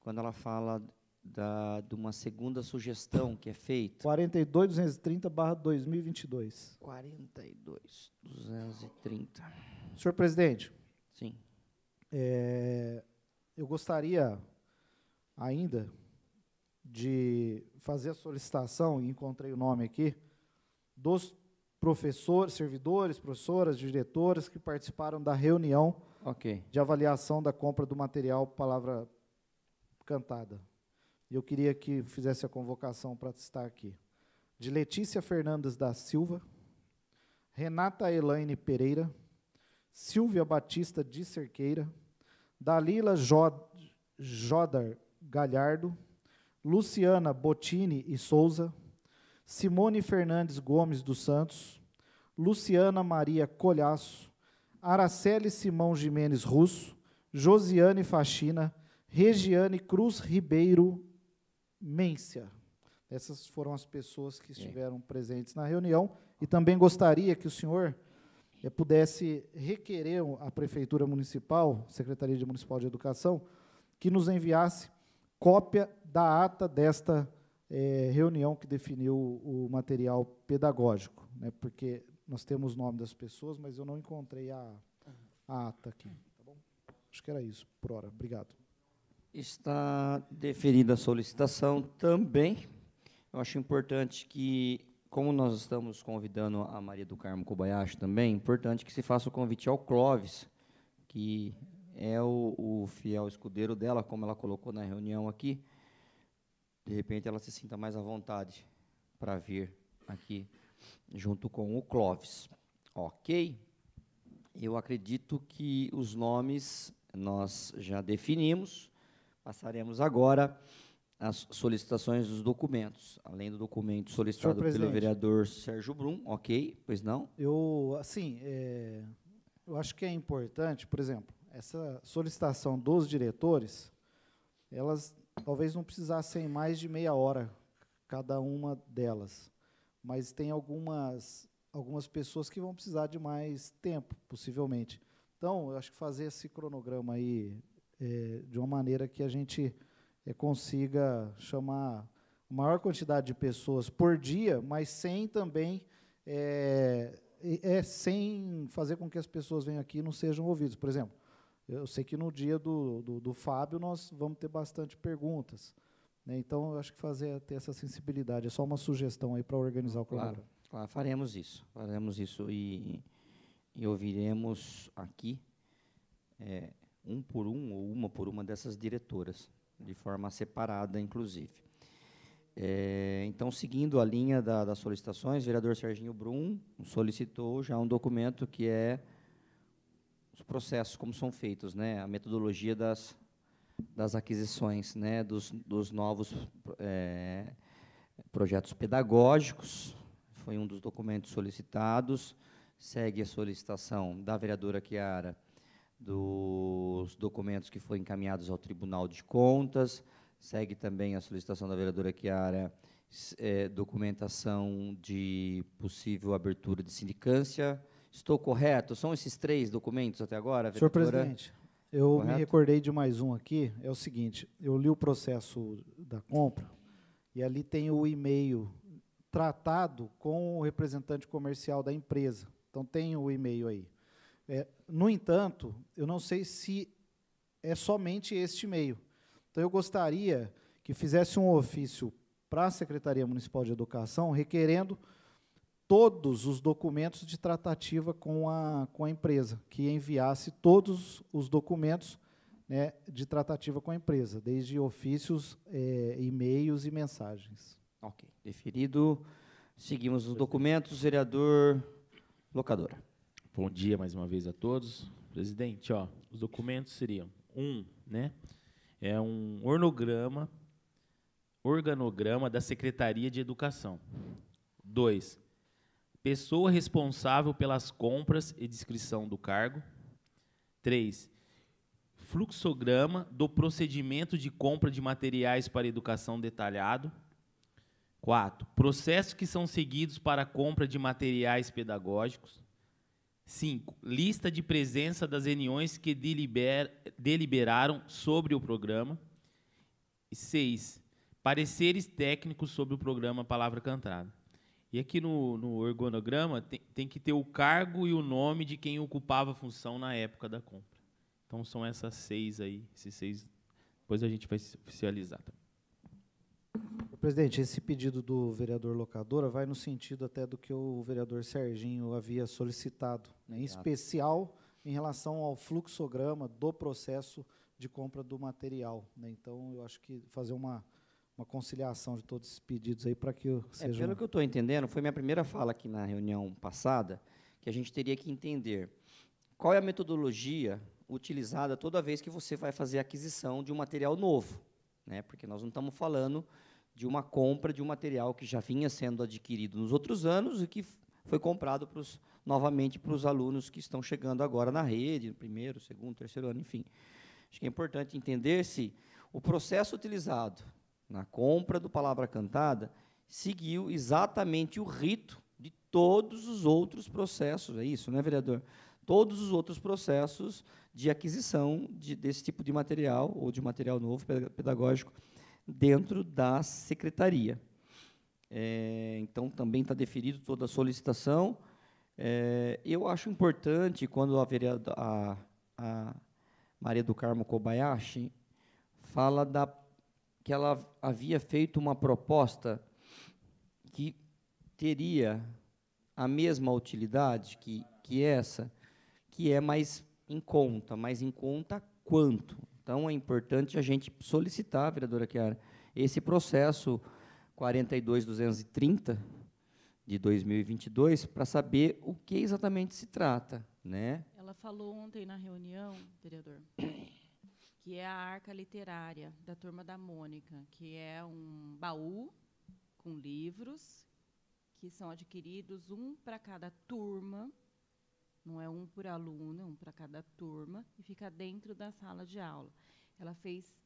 quando ela fala da, de uma segunda sugestão que é feita. 42.230 barra 2022. 42.230. Senhor presidente. Sim. É, eu gostaria ainda de fazer a solicitação, e encontrei o nome aqui, dos professores, servidores, professoras, diretoras que participaram da reunião okay. de avaliação da compra do material Palavra Cantada e eu queria que fizesse a convocação para estar aqui. De Letícia Fernandes da Silva, Renata Elaine Pereira, Silvia Batista de Cerqueira, Dalila Jodar Galhardo, Luciana Botini e Souza, Simone Fernandes Gomes dos Santos, Luciana Maria Colhaço, Araceli Simão Jimenez Russo, Josiane Faxina, Regiane Cruz Ribeiro Mência. Essas foram as pessoas que é. estiveram presentes na reunião e também gostaria que o senhor eh, pudesse requerer à Prefeitura Municipal, Secretaria de Municipal de Educação, que nos enviasse cópia da ata desta eh, reunião que definiu o, material pedagógico, né, porque nós temos o nome das pessoas, mas eu não encontrei a, a ata aqui. Tá Acho que era isso por hora. Obrigado. Está deferida a solicitação também. Eu acho importante que, como nós estamos convidando a Maria do Carmo Kobayashi também, é importante que se faça o convite ao Clóvis, que é o, o fiel escudeiro dela, como ela colocou na reunião aqui. De repente ela se sinta mais à vontade para vir aqui junto com o Clóvis. Ok? Eu acredito que os nomes nós já definimos. Passaremos agora as solicitações dos documentos, além do documento solicitado pelo vereador Sérgio Brum, ok? Pois não? Eu, assim, é, eu acho que é importante, por exemplo, essa solicitação dos diretores, elas talvez não precisassem mais de meia hora cada uma delas, mas tem algumas algumas pessoas que vão precisar de mais tempo, possivelmente. Então, eu acho que fazer esse cronograma aí eh, de uma maneira que a gente eh, consiga chamar maior quantidade de pessoas por dia, mas sem também é, é, sem fazer com que as pessoas venham aqui e não sejam ouvidas. Por exemplo, eu sei que no dia do, do, do Fábio nós vamos ter bastante perguntas. Né? Então, eu acho que fazer ter essa sensibilidade é só uma sugestão aí para organizar o claro, claro, claro, faremos isso. Faremos isso e, e ouviremos aqui. É, um por um ou uma por uma dessas diretoras, de forma separada, inclusive. É, então, seguindo a linha da, das solicitações, o vereador Serginho Brum solicitou já um documento que é os processos, como são feitos, né, a metodologia das, das aquisições, né, dos, dos novos é, projetos pedagógicos, foi um dos documentos solicitados, segue a solicitação da vereadora Chiara, dos documentos que foram encaminhados ao Tribunal de Contas. Segue também a solicitação da vereadora Chiara é, documentação de possível abertura de sindicância. Estou correto? São esses três documentos até agora, vereadora? Senhor presidente, eu correto? me recordei de mais um aqui. É o seguinte, eu li o processo da compra e ali tem o e-mail tratado com o representante comercial da empresa. Então, tem o e-mail aí. É, no entanto, eu não sei se é somente este meio. Então, eu gostaria que fizesse um ofício para a Secretaria Municipal de Educação requerendo todos os documentos de tratativa com a, com a empresa, que enviasse todos os documentos né, de tratativa com a empresa, desde ofícios, é, e-mails e mensagens. Ok, deferido. Seguimos os documentos, vereador locadora. Bom dia mais uma vez a todos. Presidente, ó, os documentos seriam um, né? É um ornograma, organograma da Secretaria de Educação. Dois, pessoa responsável pelas compras e descrição do cargo. Três, fluxograma do procedimento de compra de materiais para educação detalhado. Quatro, Processos que são seguidos para compra de materiais pedagógicos. 5. Lista de presença das reuniões que deliber, deliberaram sobre o programa. 6. Pareceres técnicos sobre o programa Palavra Cantada. E aqui no, no organograma tem, tem, que ter o cargo e o nome de quem ocupava a função na época da compra. Então são essas seis aí, esses seis. Depois a gente vai oficializar. Tá? Presidente, esse pedido do vereador Locadora vai no sentido até do que o vereador Serginho havia solicitado, né, em especial em relação ao fluxograma do processo de compra do material. Né, então, eu acho que fazer uma, uma conciliação de todos esses pedidos aí para que é, seja... É, pelo que eu estou entendendo, foi minha primeira fala aqui na reunião passada, que a gente teria que entender qual é a metodologia utilizada toda vez que você vai fazer a aquisição de um material novo, né? porque nós não estamos falando de uma compra de um material que já vinha sendo adquirido nos outros anos e que foi comprado pros, novamente para os alunos que estão chegando agora na rede, no primeiro, segundo, terceiro ano, enfim. Acho que é importante entender se o processo utilizado na compra do Palavra Cantada seguiu exatamente o rito de todos os outros processos, é isso, né, vereador? Todos os outros processos de aquisição de, desse tipo de material ou de material novo pedagógico dentro da secretaria. É, então, também está definido toda a solicitação. É, eu acho importante, quando a, vereadora, a, a Maria do Carmo Kobayashi fala da, que ela havia feito uma proposta que teria a mesma utilidade que, que essa, que é mais em conta, mais em conta quanto? Então, é importante a gente solicitar, vereadora Chiara, esse processo 42230 de 2022 para saber o que exatamente se trata, né? Ela falou ontem na reunião, vereador, que é a arca literária da turma da Mônica, que é um baú com livros que são adquiridos um para cada turma não é um por aluno, é um para cada turma, e fica dentro da sala de aula. Ela fez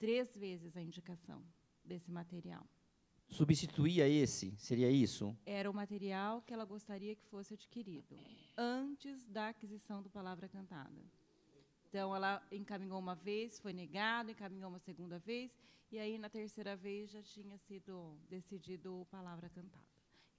três vezes a indicação desse material. Substituía esse? Seria isso? Era o material que ela gostaria que fosse adquirido, antes da aquisição do Palavra Cantada. Então, ela encaminhou uma vez, foi negado, encaminhou uma segunda vez, e aí, na terceira vez, já tinha sido decidido o Palavra Cantada.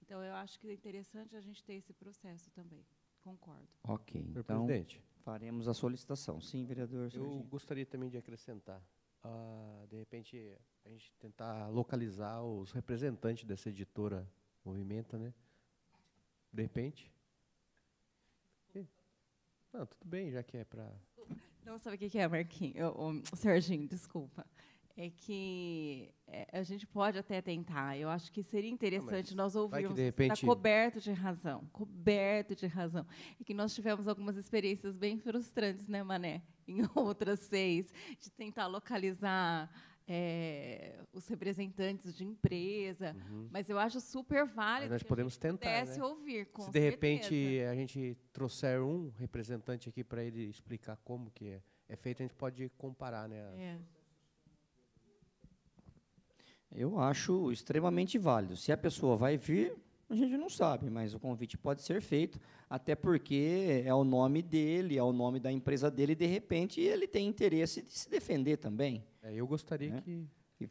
Então, eu acho que é interessante a gente ter esse processo também. Concordo. Ok, então presidente. faremos a solicitação. Sim, vereador. Eu gostaria também de acrescentar, uh, de repente, a gente tentar localizar os representantes dessa editora Movimenta, né? De repente. Não, tudo bem, já que é para... Não sabe o que, é, Marquinhos? o Serginho, desculpa é que é, a gente pode até tentar. Eu acho que seria interessante nós ouvirmos. Tá repente... Está coberto de razão, coberto de razão. É que nós tivemos algumas experiências bem frustrantes, né, Mané? Em (laughs) outras seis, de tentar localizar é, os representantes de empresa. Uhum. Mas eu acho super válido. nós podemos tentar. Né? ouvir, com Se de repente a gente trouxer um representante aqui para ele explicar como que é, é feito, a gente pode comparar, né? É eu acho extremamente válido. Se a pessoa vai vir, a gente não sabe, mas o convite pode ser feito, até porque é o nome dele, é o nome da empresa dele, e de repente ele tem interesse de se defender também. É, eu gostaria né? que...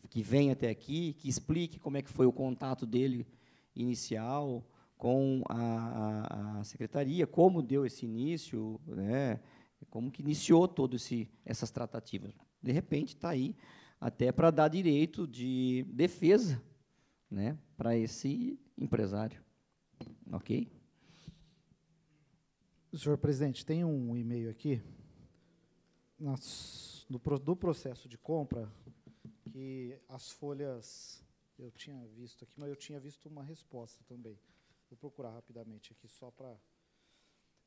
que. venha até aqui, que explique como é que foi o contato dele inicial com a, a, a secretaria, como deu esse início, né? como que iniciou todas essas tratativas. De repente está aí até para dar direito de defesa né, para esse empresário. Ok? Senhor presidente, tem um e-mail aqui nas, do, do processo de compra que as folhas eu tinha visto aqui, mas eu tinha visto uma resposta também. Vou procurar rapidamente aqui só para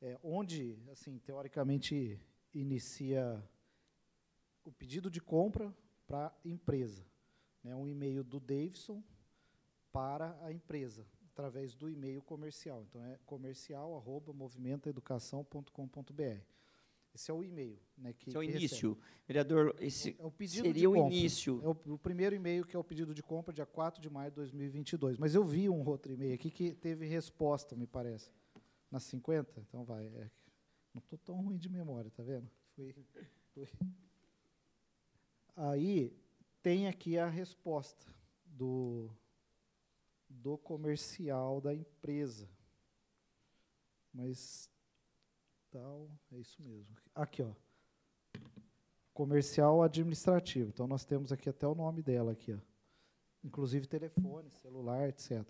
é, onde, assim, teoricamente inicia o pedido de compra, para a empresa. Né, um e-mail do Davidson para a empresa, através do e-mail comercial. Então, é comercial comercial.movimentaeducação.com.br. Esse é o e-mail. Né, que, esse é o início. Recebe. Vereador, esse é o pedido seria o início. É o, o primeiro e-mail que é o pedido de compra, dia 4 de maio de 2022. Mas eu vi um outro e-mail aqui que teve resposta, me parece. Na 50? Então vai. É. Não estou tão ruim de memória, tá vendo? Fui. fui. Aí tem aqui a resposta do, do comercial da empresa. Mas tal, é isso mesmo. Aqui, ó. Comercial administrativo. Então nós temos aqui até o nome dela aqui, ó. Inclusive telefone, celular, etc.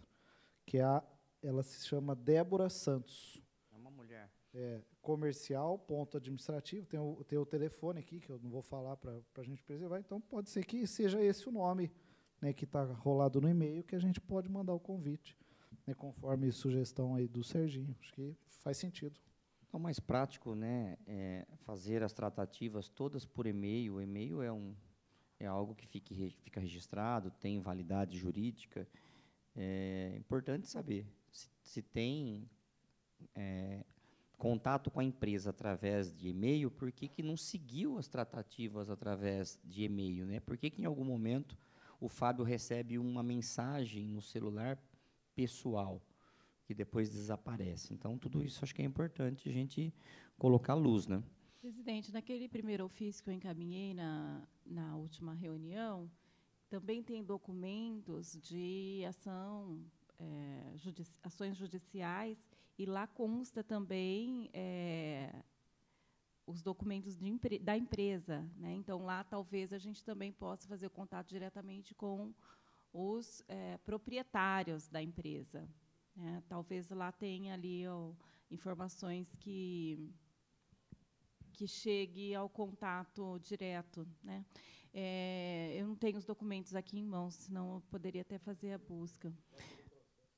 Que é a, ela se chama Débora Santos é, comercial.administrativo, tem o, tem o telefone aqui, que eu não vou falar para a gente preservar, então pode ser que seja esse o nome né, que está rolado no e-mail, que a gente pode mandar o convite, né, conforme sugestão aí do Serginho. Acho que faz sentido. Então, mais prático, né, é fazer as tratativas todas por e-mail. O e-mail é, um, é algo que fique, fica registrado, tem validade jurídica. É importante saber se, se tem é, contato com a empresa através de e-mail, por que, que não seguiu as tratativas através de e-mail? Né? Por que, que, em algum momento, o Fábio recebe uma mensagem no celular pessoal, que depois desaparece? Então, tudo isso acho que é importante a gente colocar à luz. Né? Presidente, naquele primeiro ofício que eu encaminhei na, na última reunião, também tem documentos de ação, é, judici ações judiciais e lá consta também é, os documentos da empresa. Né? Então, lá talvez a gente também possa fazer o contato diretamente com os é, proprietários da empresa. Né? Talvez lá tenha ali ó, informações que que chegue ao contato direto. Né? É, eu não tenho os documentos aqui em mãos, senão eu poderia até fazer a busca.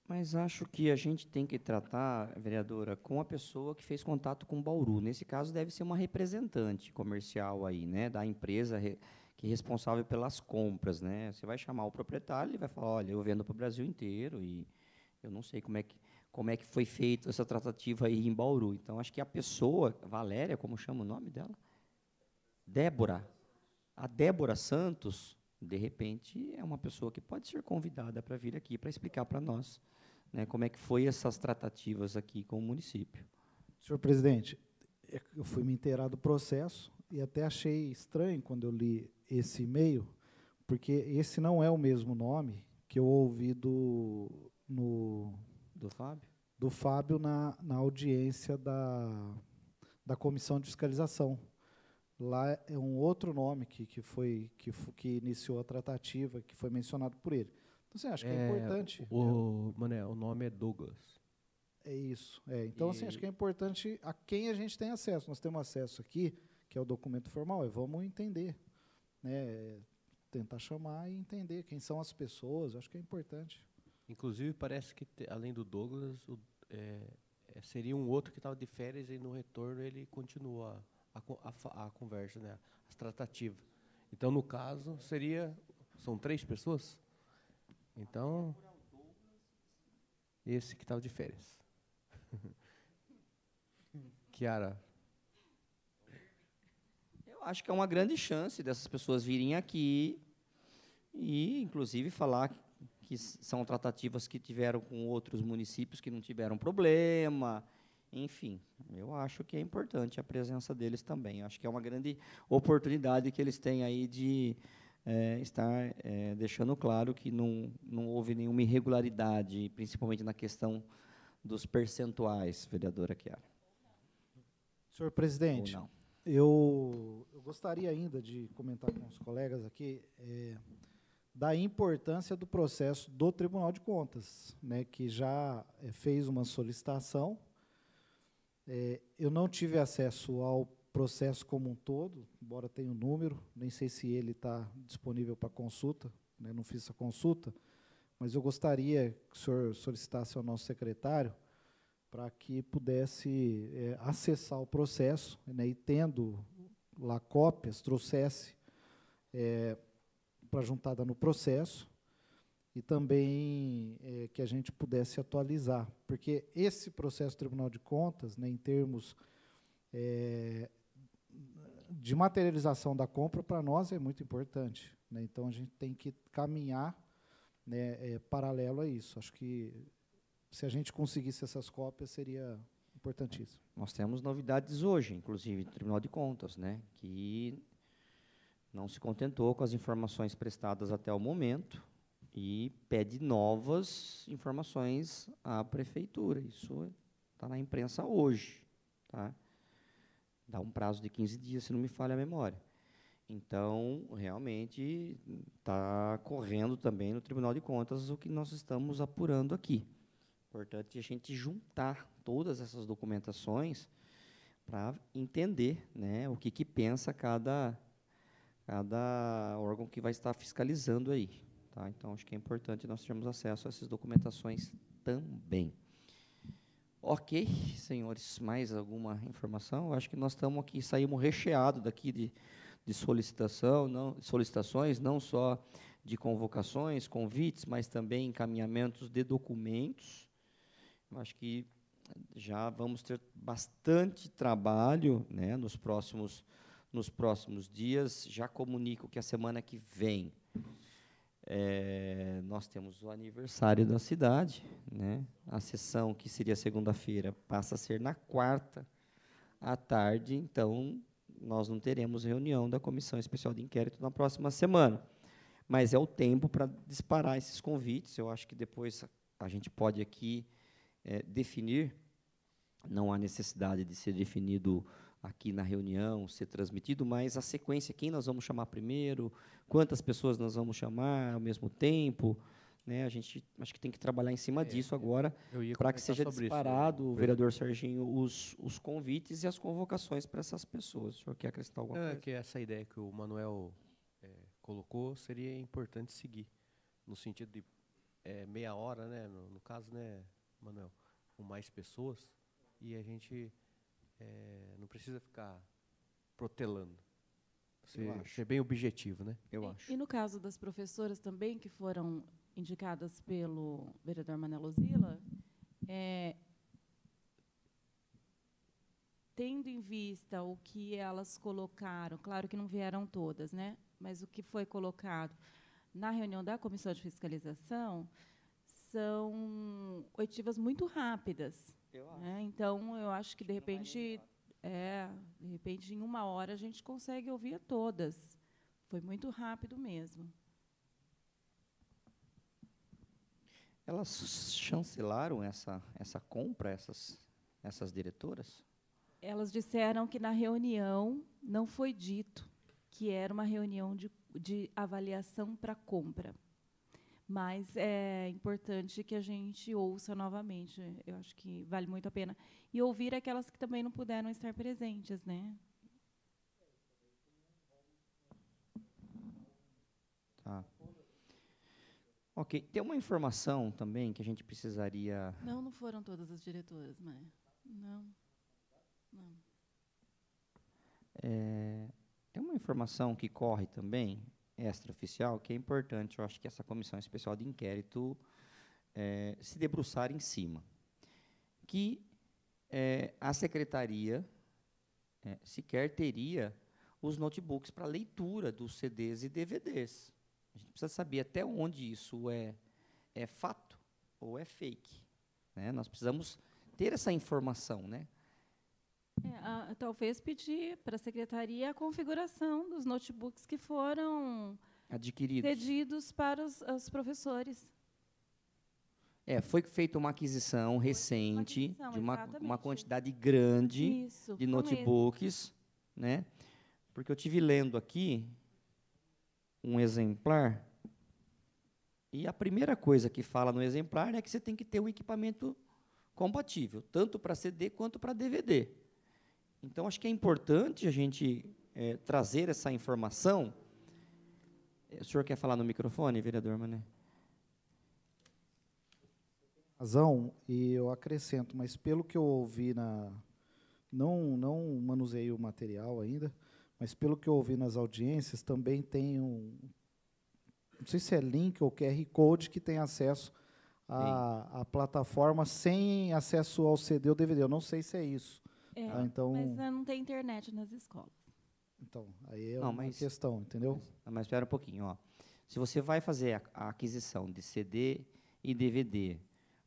Mas acho que a gente tem que tratar, vereadora, com a pessoa que fez contato com o Bauru. Nesse caso, deve ser uma representante comercial aí, né, da empresa que é responsável pelas compras, né? Você vai chamar o proprietário, ele vai falar, olha, eu vendo para o Brasil inteiro e eu não sei como é que como é que foi feita essa tratativa aí em Bauru. Então, acho que a pessoa, Valéria, como chama o nome dela? Débora. A Débora Santos, de repente, é uma pessoa que pode ser convidada para vir aqui para explicar para nós né, como é que foi essas tratativas aqui com o município. Senhor presidente, é eu fui me inteirar do processo e até achei estranho quando eu li esse e-mail, porque esse não é o mesmo nome que eu ouvi do no do Fábio, do Fábio na, na audiência da, da comissão de fiscalização. Lá é um outro nome que, que foi que, que iniciou a tratativa, que foi mencionado por ele. Então, você acha que é, é importante. O, é. Mané, o nome é Douglas. É isso. É. Então, assim, e... assim, acho que é importante a quem a gente tem acesso. Nós temos acesso aqui, que é o documento formal, e é vamos entender. Né? Tentar chamar e entender quem são as pessoas, acho que é importante. Inclusive, parece que, te, além do Douglas, o, é, é seria um outro que estava de férias e no retorno ele continua a, a, a conversa, né? as tratativas. Então, no caso, seria. São três pessoas? Então, esse que estava tá de férias. (laughs) Kiara. Eu acho que é uma grande chance dessas pessoas virem aqui e, inclusive, falar que são tratativas que tiveram com outros municípios que não tiveram problema. Enfim, eu acho que é importante a presença deles também. Eu acho que é uma grande oportunidade que eles têm aí de é, é, deixando claro que não, não houve nenhuma irregularidade, principalmente na questão dos percentuais, vereadora Chiara. Senhor presidente, eu, eu, gostaria ainda de comentar com os colegas aqui é, da importância do processo do Tribunal de Contas, né, que já é, fez uma solicitação. É, eu não tive acesso ao processo como um todo, embora tenha o um número, nem sei se ele está disponível para consulta, né, não fiz a consulta, mas eu gostaria que o senhor solicitasse ao nosso secretário para que pudesse é, acessar o processo né, e, tendo lá cópias, trouxesse é, para juntada no processo e também é, que a gente pudesse atualizar, porque esse processo do Tribunal de Contas, né, em termos é, de materialização da compra para nós é muito importante. Né? Então a gente tem que caminhar né, é, paralelo a isso. Acho que se a gente conseguisse essas cópias seria importantíssimo. Nós temos novidades hoje, inclusive do Tribunal de Contas, né, que não se contentou com as informações prestadas até o momento e pede novas informações à prefeitura. Isso está na imprensa hoje, tá? dá um prazo de 15 dias, se não me falha a memória. Então, realmente, está correndo também no Tribunal de Contas o que nós estamos apurando aqui. Importante a gente juntar todas essas documentações para entender né, o que, que pensa cada, cada órgão que vai estar fiscalizando aí. Tá? Então, acho que é importante nós termos acesso a essas documentações também. Ok, senhores, mais alguma informação? Eu acho que nós estamos aqui, saímos recheado daqui de, de solicitação, não, solicitações, não só de convocações, convites, mas também encaminhamentos de documentos. Eu acho que já vamos ter bastante trabalho né, nos, próximos, nos próximos dias. Já comunico que a semana que vem é, nós temos o aniversário da cidade, né? A sessão que seria segunda-feira passa a ser na quarta à tarde, então nós não teremos reunião da comissão especial de inquérito na próxima semana. Mas é o tempo para disparar esses convites. Eu acho que depois a gente pode aqui é, definir. Não há necessidade de ser definido aqui na reunião ser transmitido, mas a sequência, quem nós vamos chamar primeiro, quantas pessoas nós vamos chamar ao mesmo tempo, né? A gente acho que tem que trabalhar em cima é, disso agora, para que seja disparado, isso, né? vereador Serginho, os, os convites e as convocações para essas pessoas. O senhor quer acrescentar alguma é, coisa? que essa ideia que o Manuel é, colocou seria importante seguir, no sentido de é, meia hora, né? No, no caso, né, Manuel, com mais pessoas e a gente é, não precisa ficar protelando. Ser, é bem objetivo, né? Eu e, acho. E no caso das professoras também que foram indicadas pelo vereador Manelo Zila, é, tendo em vista o que elas colocaram, claro que não vieram todas, né? Mas o que foi colocado na reunião da comissão de fiscalização são oitivas muito rápidas. Eu acho. É, então, eu acho que, de repente, é, de repente, em uma hora, a gente consegue ouvir todas. Foi muito rápido mesmo. Elas chancelaram essa, essa compra, essas, essas diretoras? Elas disseram que na reunião não foi dito que era uma reunião de, de avaliação para compra mas é importante que a gente ouça novamente. Eu acho que vale muito a pena. E ouvir aquelas que também não puderam estar presentes, né? Tá. Ok. Tem uma informação também que a gente precisaria. Não, não foram todas as diretoras, mas. Não. Não. É, tem uma informação que corre também, extraoficial que é importante, eu acho que essa comissão especial de inquérito é, se debruçar em cima, que é, a secretaria é, sequer teria os notebooks para leitura dos CDs e DVDs. A gente precisa saber até onde isso é, é fato ou é fake. Né? Nós precisamos ter essa informação, né? É, a, talvez pedir para a secretaria a configuração dos notebooks que foram adquiridos pedidos para os, os professores. É, foi feita uma aquisição recente uma aquisição, de uma, uma, quantidade grande Isso, de notebooks, né? Porque eu tive lendo aqui um exemplar e a primeira coisa que fala no exemplar é que você tem que ter um equipamento compatível, tanto para CD quanto para DVD. Então, acho que é importante a gente é, trazer essa informação. O senhor quer falar no microfone, vereador Mané? Razão, e eu acrescento, mas pelo que eu ouvi na. Não, não manuseei o material ainda, mas pelo que eu ouvi nas audiências, também tem um. Não sei se é link ou QR Code que tem acesso à plataforma sem acesso ao CD ou DVD. Eu não sei se é isso. É, ah, então, mas né, não tem internet nas escolas. Então, aí é não, uma mas, questão, entendeu? Mas, ah, mas espera um pouquinho. Ó. Se você vai fazer a, a aquisição de CD e DVD,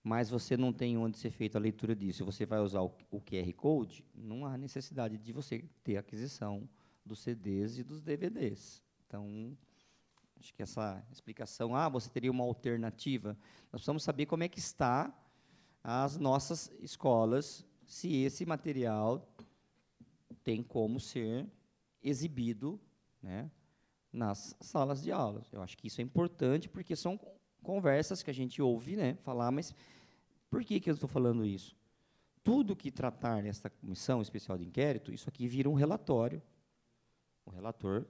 mas você não tem onde ser feita a leitura disso, você vai usar o, o, QR Code, não há necessidade de você ter aquisição dos CDs e dos DVDs. Então, acho que essa explicação, ah, você teria uma alternativa, nós precisamos saber como é que está as nossas escolas se esse material tem como ser exibido né, nas salas de aulas. Eu acho que isso é importante, porque são conversas que a gente ouve né, falar, mas por que, que eu estou falando isso? Tudo que tratar nesta comissão especial de inquérito, isso aqui vira um relatório, um relator,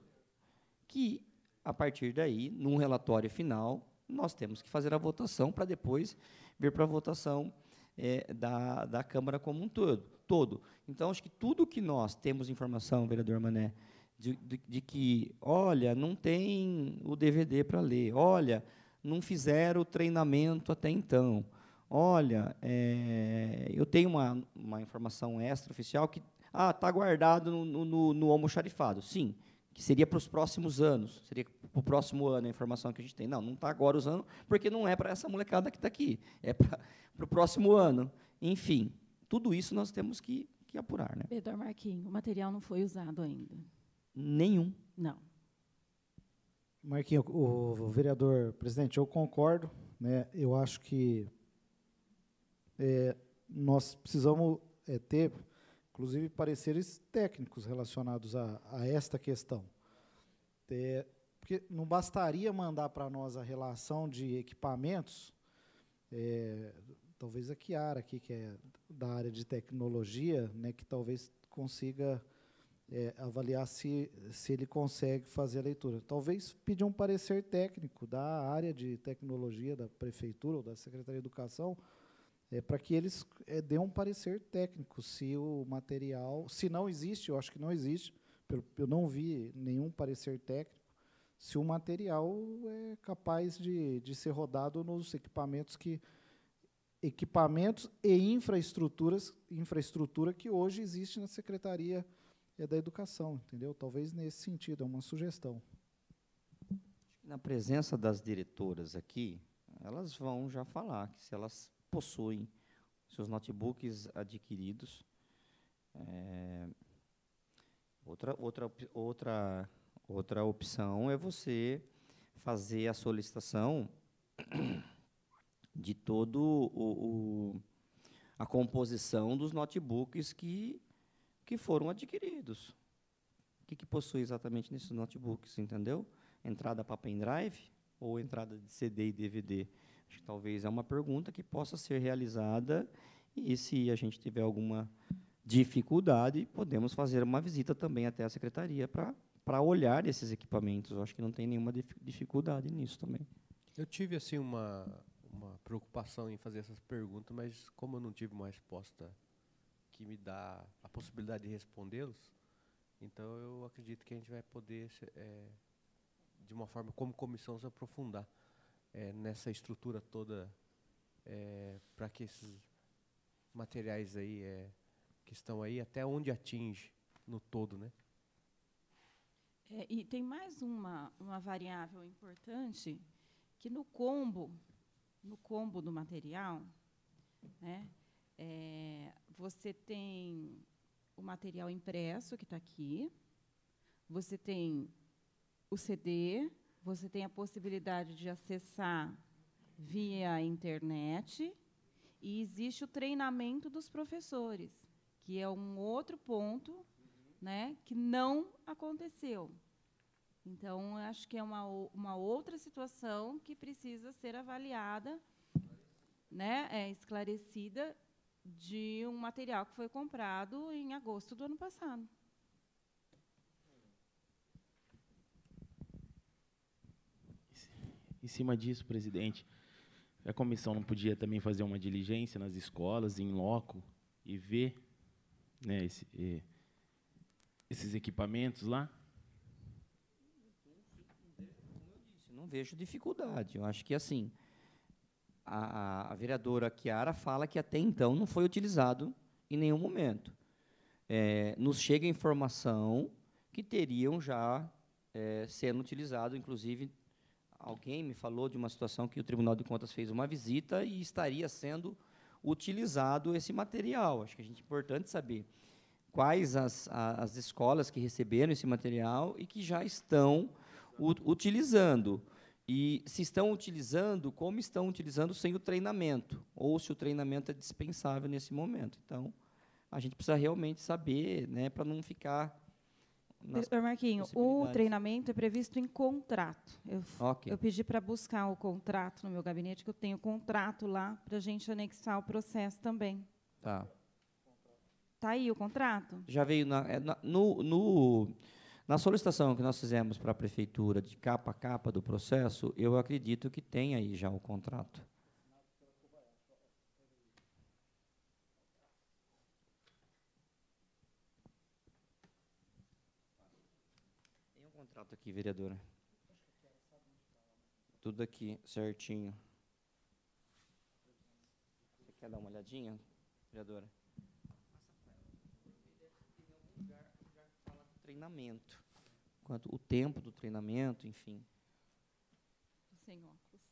que, a partir daí, num relatório final, nós temos que fazer a votação para depois vir para a votação é, da, da Câmara como um todo, todo. Então, acho que tudo que nós temos informação, vereador Mané, de, de, de que, olha, não tem o DVD para ler, olha, não fizeram o treinamento até então, olha, é, eu tenho uma, uma informação extraoficial que ah, está guardado no, no, no almoxarifado. Sim, que seria para os próximos anos, seria para o próximo ano a informação que a gente tem. Não, não está agora usando, porque não é para essa molecada que está aqui, é para (laughs) o próximo ano. Enfim, tudo isso nós temos que, que apurar. Né? Pedro Marquinhos, o material não foi usado ainda? Nenhum. Não. Marquinhos, o, o vereador presidente, eu concordo. Né, eu acho que é, nós precisamos é, ter inclusive pareceres técnicos relacionados a, a esta questão. É, porque não bastaria mandar para nós a relação de equipamentos, é, talvez a Kiara aqui, que é da área de tecnologia, né, que talvez consiga é, avaliar se, se ele consegue fazer a leitura. Talvez pedir um parecer técnico da área de tecnologia da prefeitura ou da Secretaria de Educação, é, para que eles é, dêem um parecer técnico se o material, se não existe, eu acho que não existe, pelo, eu não vi nenhum parecer técnico, se o material é capaz de, de ser rodado nos equipamentos que equipamentos e infraestruturas, infraestrutura que hoje existe na Secretaria é, da Educação, entendeu? Talvez nesse sentido, é uma sugestão. Na presença das diretoras aqui, elas vão já falar que se elas possuem seus notebooks adquiridos. É, outra, outra, outra, outra opção é você fazer a solicitação de todo o, o a composição dos notebooks que, que foram adquiridos. O que, que possui exatamente nesses notebooks, entendeu? Entrada para pendrive ou entrada de CD e DVD? Acho que talvez é uma pergunta que possa ser realizada e, se a gente tiver alguma dificuldade, podemos fazer uma visita também até a secretaria para para olhar esses equipamentos. acho que não tem nenhuma dificuldade nisso também. Eu tive assim uma uma preocupação em fazer essas perguntas, mas como eu não tive uma resposta que me dá a possibilidade de respondê-los, então eu acredito que a gente vai poder é, de uma forma como comissão se aprofundar é, nessa estrutura toda é, para que esses materiais aí é, que estão aí até onde atinge no todo, né? É, e tem mais uma, uma variável importante que no combo, no combo do material, né, é, você tem o material impresso que está aqui, você tem o CD, você tem a possibilidade de acessar via internet e existe o treinamento dos professores, que é um outro ponto né, que não aconteceu. Então, acho que é uma, uma outra situação que precisa ser avaliada, né, é, esclarecida, de um material que foi comprado em agosto do ano passado. Em cima disso, presidente, a comissão não podia também fazer uma diligência nas escolas, em loco, e ver né, esse, e, esses equipamentos lá? não vejo dificuldade. Eu acho que, assim, a, a, vereadora Chiara fala que até então não foi utilizado em nenhum momento. É, nos chega informação que teriam já é, sendo utilizado, inclusive alguém me falou de uma situação que o Tribunal de Contas fez uma visita e estaria sendo utilizado esse material. Acho que a gente é importante saber quais as, as escolas que receberam esse material e que já estão utilizando. E se estão utilizando, como estão utilizando sem o treinamento, ou se o treinamento é dispensável nesse momento. Então, a gente precisa realmente saber, né, para não ficar Doutor Marquinho, o treinamento é previsto em contrato. Eu, okay. eu pedi para buscar o contrato no meu gabinete, que eu tenho contrato lá para a gente anexar o processo também. Tá. Tá aí o contrato? Já veio na, é, na no, no, na solicitação que nós fizemos para a prefeitura de capa a capa do processo, eu acredito que tem aí já o contrato. aqui, vereadora. Tudo aqui, certinho. Você quer dar uma olhadinha, vereadora? Treinamento. Quanto o tempo do treinamento, enfim. Sem óculos.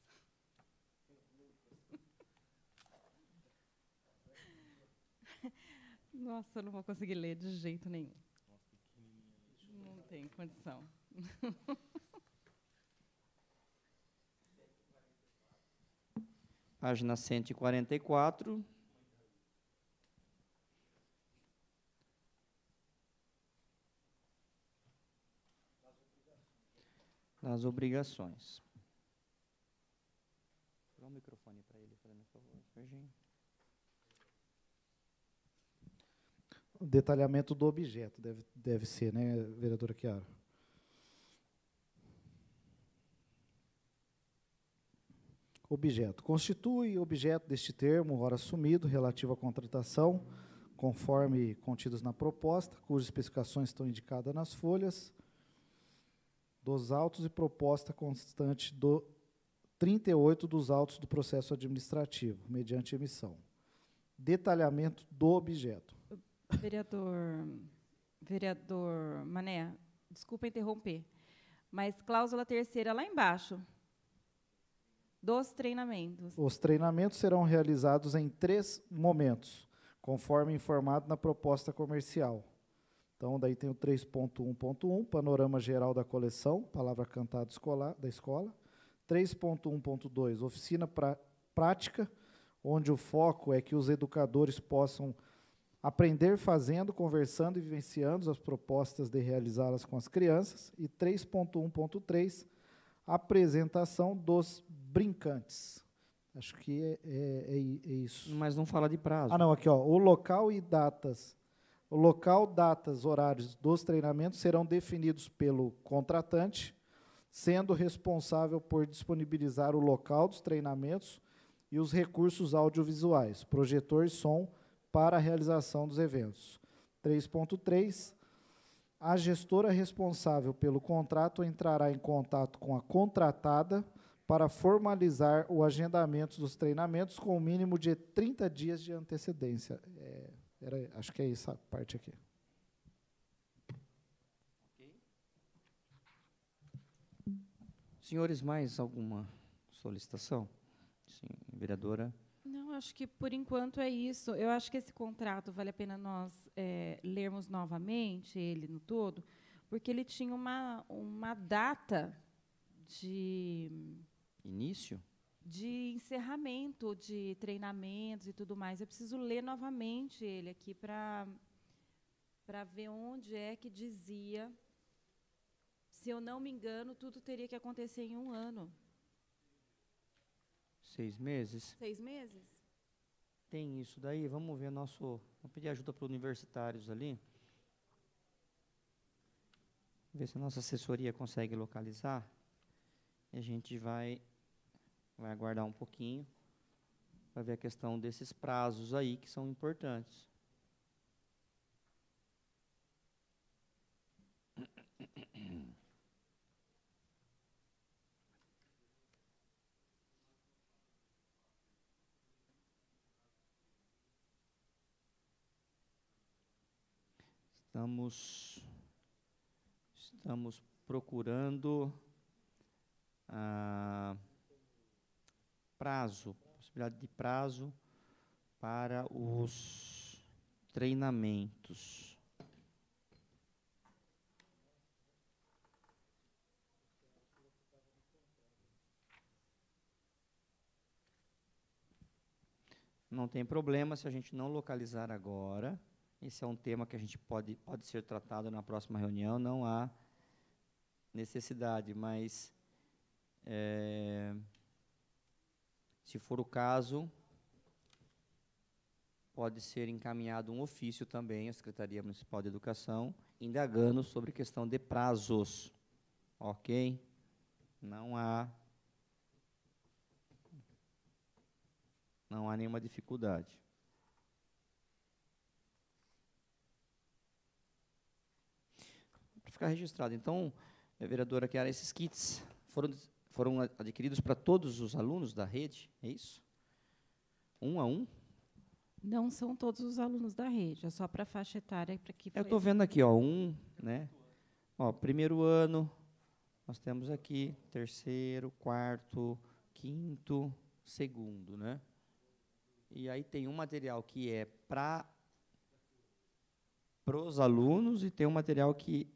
(laughs) Nossa, eu não vou conseguir ler de jeito nenhum. Não tem condição. (laughs) Página 144. Das obrigações. Dá o um microfone para ele, por favor, Serginho. detalhamento do objeto deve, deve ser, né, vereadora Chiara? objeto. Constitui objeto deste termo, hora assumido, relativo à contratação, conforme contidos na proposta, cujas especificações estão indicadas nas folhas dos autos e proposta constante do 38 dos autos do processo administrativo, mediante emissão. Detalhamento do objeto. Vereador, vereador Mané, desculpa interromper, mas cláusula terceira lá embaixo, dos treinamentos. Os treinamentos serão realizados em três momentos, conforme informado na proposta comercial. Então, daí tem o 3.1.1, panorama geral da coleção, palavra cantada escolar, da escola. 3.1.2, oficina pra, prática, onde o foco é que os educadores possam aprender fazendo, conversando e vivenciando as propostas de realizá-las com as crianças. E 3.1.3, apresentação dos brincantes. Acho que é, é, é, é, isso. Mas não fala de prazo. Ah, não, aqui, ó. O local e datas. O local, datas, horários dos treinamentos serão definidos pelo contratante, sendo responsável por disponibilizar o local dos treinamentos e os recursos audiovisuais, projetor e som, para a realização dos eventos. 3.3. A gestora responsável pelo contrato entrará em contato com a contratada para formalizar o agendamento dos treinamentos com o um mínimo de 30 dias de antecedência. É, era, acho que é essa parte aqui. Senhores, mais alguma solicitação? Sim, vereadora. Não, acho que por enquanto é isso. Eu acho que esse contrato vale a pena nós é, lermos novamente ele no todo, porque ele tinha uma, uma data de Início? De encerramento, de treinamentos e tudo mais. Eu preciso ler novamente ele aqui para para ver onde é que dizia. Se eu não me engano, tudo teria que acontecer em um ano. Seis meses? Seis meses? Tem isso daí. Vamos ver nosso. Vamos pedir ajuda para universitários ali. Ver se a nossa assessoria consegue localizar. E a gente vai vai aguardar um pouquinho para ver a questão desses prazos aí que são importantes. Estamos, estamos procurando. Ah, prazo, possibilidade de prazo para os treinamentos. Não tem problema se a gente não localizar agora. Esse é um tema que a gente pode, pode ser tratado na próxima reunião, não há necessidade, mas é, se for o caso, pode ser encaminhado um ofício também à Secretaria Municipal de Educação, indagando sobre questão de prazos. Ok? Não há. Não há nenhuma dificuldade. Para ficar registrado, então, vereadora Kiara, esses kits foram foram adquiridos para todos os alunos da rede, é isso? Um a um? Não são todos os alunos da rede, é só para a faixa etária para que. Eu estou vendo aqui, ó, um, né? Ó, primeiro ano, nós temos aqui terceiro, quarto, quinto, segundo, né? E aí tem um material que é para os alunos e tem um material que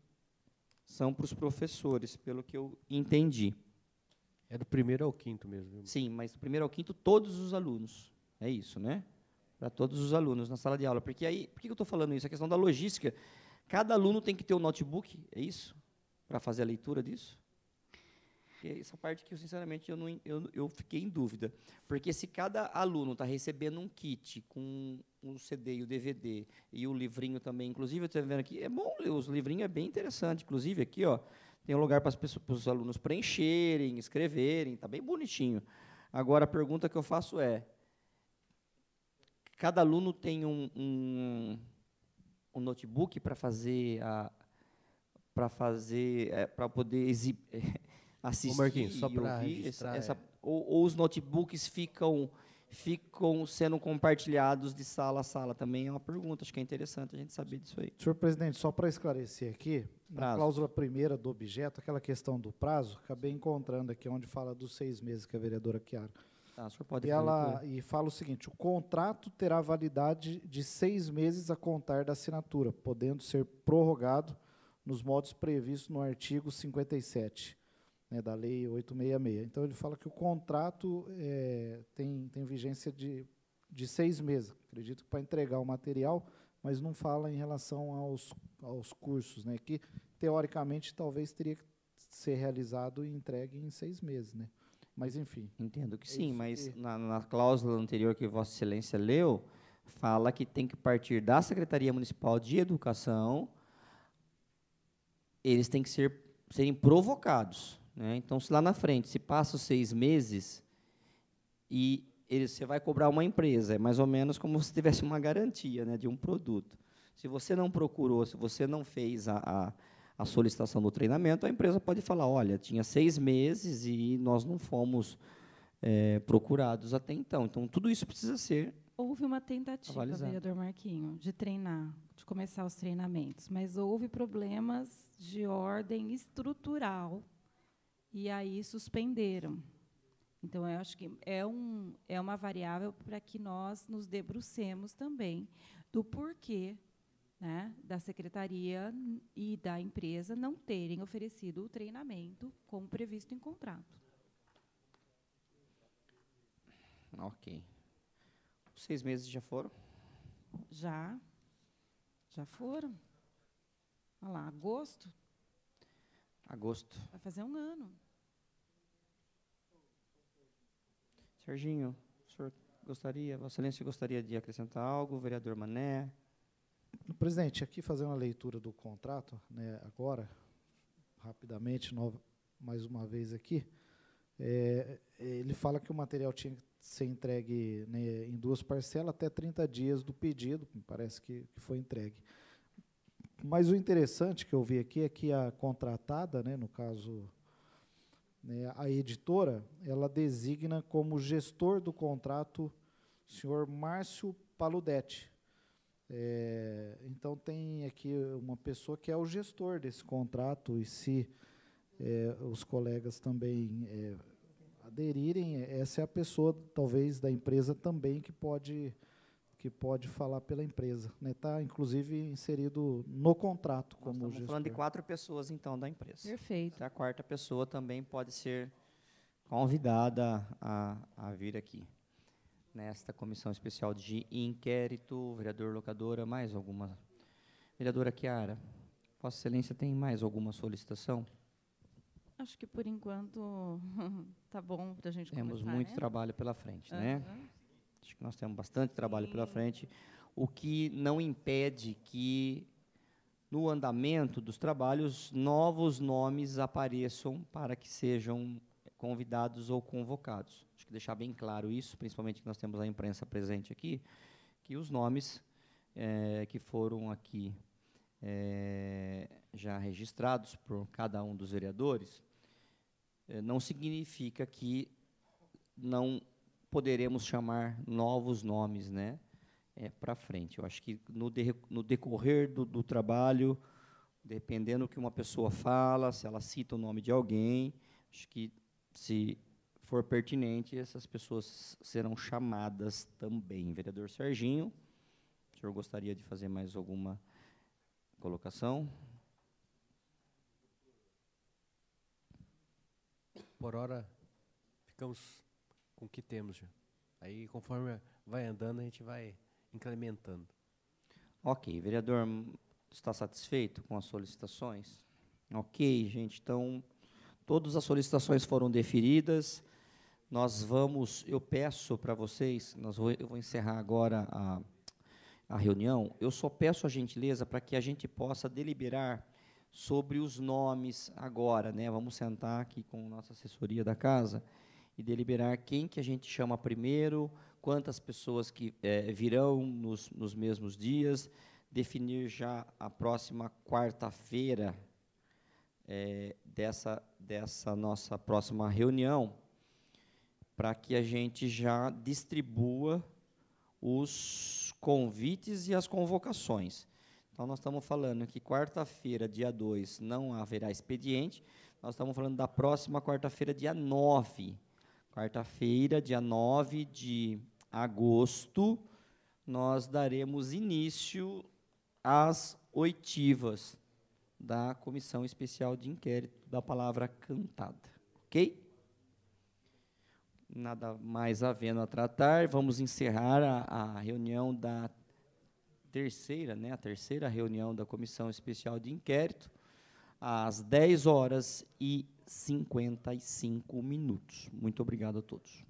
são para os professores, pelo que eu entendi. É do primeiro ao quinto mesmo. Sim, mas do primeiro ao quinto, todos os alunos. É isso, né? Para todos os alunos na sala de aula. Porque aí, por que eu estou falando isso? A questão da logística. Cada aluno tem que ter um notebook, é isso? Para fazer a leitura disso? Porque essa parte que, sinceramente, eu, não, eu, eu fiquei em dúvida. Porque se cada aluno está recebendo um kit com o CD e o DVD e o livrinho também, inclusive, eu estou vendo aqui, é bom ler os livrinhos, é bem interessante. Inclusive, aqui, ó, tem um lugar para, pessoas, para os alunos preencherem, escreverem, está bem bonitinho. Agora, a pergunta que eu faço é: cada aluno tem um, um, um notebook para fazer a para fazer é, para poder exibir, é, (laughs) assistir Ô só para essa, é. ou, ou, os notebooks ficam ficam sendo compartilhados de sala a sala? Também é uma pergunta, acho que é interessante a gente saber disso aí. Senhor presidente, só para esclarecer aqui, prazo. na cláusula primeira do objeto, aquela questão do prazo, acabei encontrando aqui onde fala dos seis meses que a vereadora Chiara. Tá, e, ela, e fala o seguinte: o contrato terá validade de seis meses a contar da assinatura, podendo ser prorrogado nos modos previstos no artigo 57 né, da Lei 866. Então, ele fala que o contrato é, tem, tem vigência de, de seis meses, acredito que para entregar o material, mas não fala em relação aos, aos cursos, né, que, teoricamente, talvez teria que ser realizado e entregue em seis meses. Né? Mas, enfim. Entendo que é sim, mas que... Na, na cláusula anterior que Vossa Excelência leu, fala que tem que partir da Secretaria Municipal de Educação, eles têm que ser, serem provocados. Né? Então, se lá na frente, se passa os seis meses e ele, você vai cobrar uma empresa, é mais ou menos como (laughs) se tivesse uma garantia né, de um produto. Se você não procurou, se você não fez a, a, a solicitação do treinamento, a empresa pode falar, olha, tinha seis meses e nós não fomos é, procurados até então. Então, tudo isso precisa ser Houve uma tentativa, avalizado. vereador Marquinho, de treinar, de começar os treinamentos, mas houve problemas de ordem estrutural e aí suspenderam. Então, eu acho que é, um, é uma variável para que nós nos debrucemos também do porquê né, da secretaria e da empresa não terem oferecido o treinamento como previsto em contrato. Ok. Os seis meses já foram? Já. Já foram. Olha lá, agosto. Agosto. Vai fazer um ano. Serginho, o senhor gostaria, Vossa Excelência gostaria de acrescentar algo? Vereador Mané? Presidente, aqui fazer uma leitura do contrato, né, agora, rapidamente, no, mais uma vez aqui. É, ele fala que o material tinha que ser entregue né, em duas parcelas até 30 dias do pedido, parece que, que, foi entregue. Mas o interessante que eu vi aqui é que a contratada, né, no caso né, a editora ela designa como gestor do contrato o senhor Márcio Paludetti. É, então tem aqui uma pessoa que é o gestor desse contrato e se é, os colegas também é, aderirem, essa é a pessoa talvez da empresa também que pode que pode falar pela empresa. Está, né? Tá, inclusive, inserido no contrato como estamos gestor. falando de quatro pessoas, então, da empresa. Perfeito. A quarta pessoa também pode ser convidada a, a vir aqui. Nesta comissão especial de inquérito, vereador locadora, mais alguma? Vereadora Chiara, Vossa Excelência tem mais alguma solicitação? Acho que por enquanto está (laughs) bom para a gente Temos começar, muito né? trabalho pela frente, uhum. né? Acho que nós temos bastante trabalho Sim. pela frente, o que não impede que, no andamento dos trabalhos, novos nomes apareçam para que sejam convidados ou convocados. Acho que deixar bem claro isso, principalmente que nós temos a imprensa presente aqui, que os nomes é, que foram aqui é, já registrados por cada um dos vereadores, é, não significa que não poderemos chamar novos nomes né, é, para frente. Eu acho que no, de, no decorrer do, do, trabalho, dependendo do que uma pessoa fala, se ela cita o nome de alguém, acho que se for pertinente, essas pessoas serão chamadas também. Vereador Serginho, o senhor gostaria de fazer mais alguma colocação? Por hora, ficamos com o que temos já. Aí, conforme vai andando, a gente vai incrementando. Ok, vereador, está satisfeito com as solicitações? Ok, gente, então todas as solicitações foram deferidas. Nós vamos, eu peço para vocês, nós vou, eu vou encerrar agora a, a reunião, eu só peço a gentileza para que a gente possa deliberar sobre os nomes agora, né? Vamos sentar aqui com a nossa assessoria da casa e deliberar quem que a gente chama primeiro, quantas pessoas que é, virão nos, nos mesmos dias, definir já a próxima quarta-feira é, dessa, dessa nossa próxima reunião, para que a gente já distribua os convites e as convocações. Então, nós estamos falando que quarta-feira, dia 2, não haverá expediente. Nós estamos falando da próxima quarta-feira, dia 9. Quarta-feira, dia 9 de agosto, nós daremos início às oitivas da Comissão Especial de Inquérito da Palavra Cantada. Ok? Nada mais havendo a tratar, vamos encerrar a, a reunião da terceira, né, a terceira reunião da Comissão Especial de Inquérito, às 10 horas e 55 minutos. Muito obrigado a todos.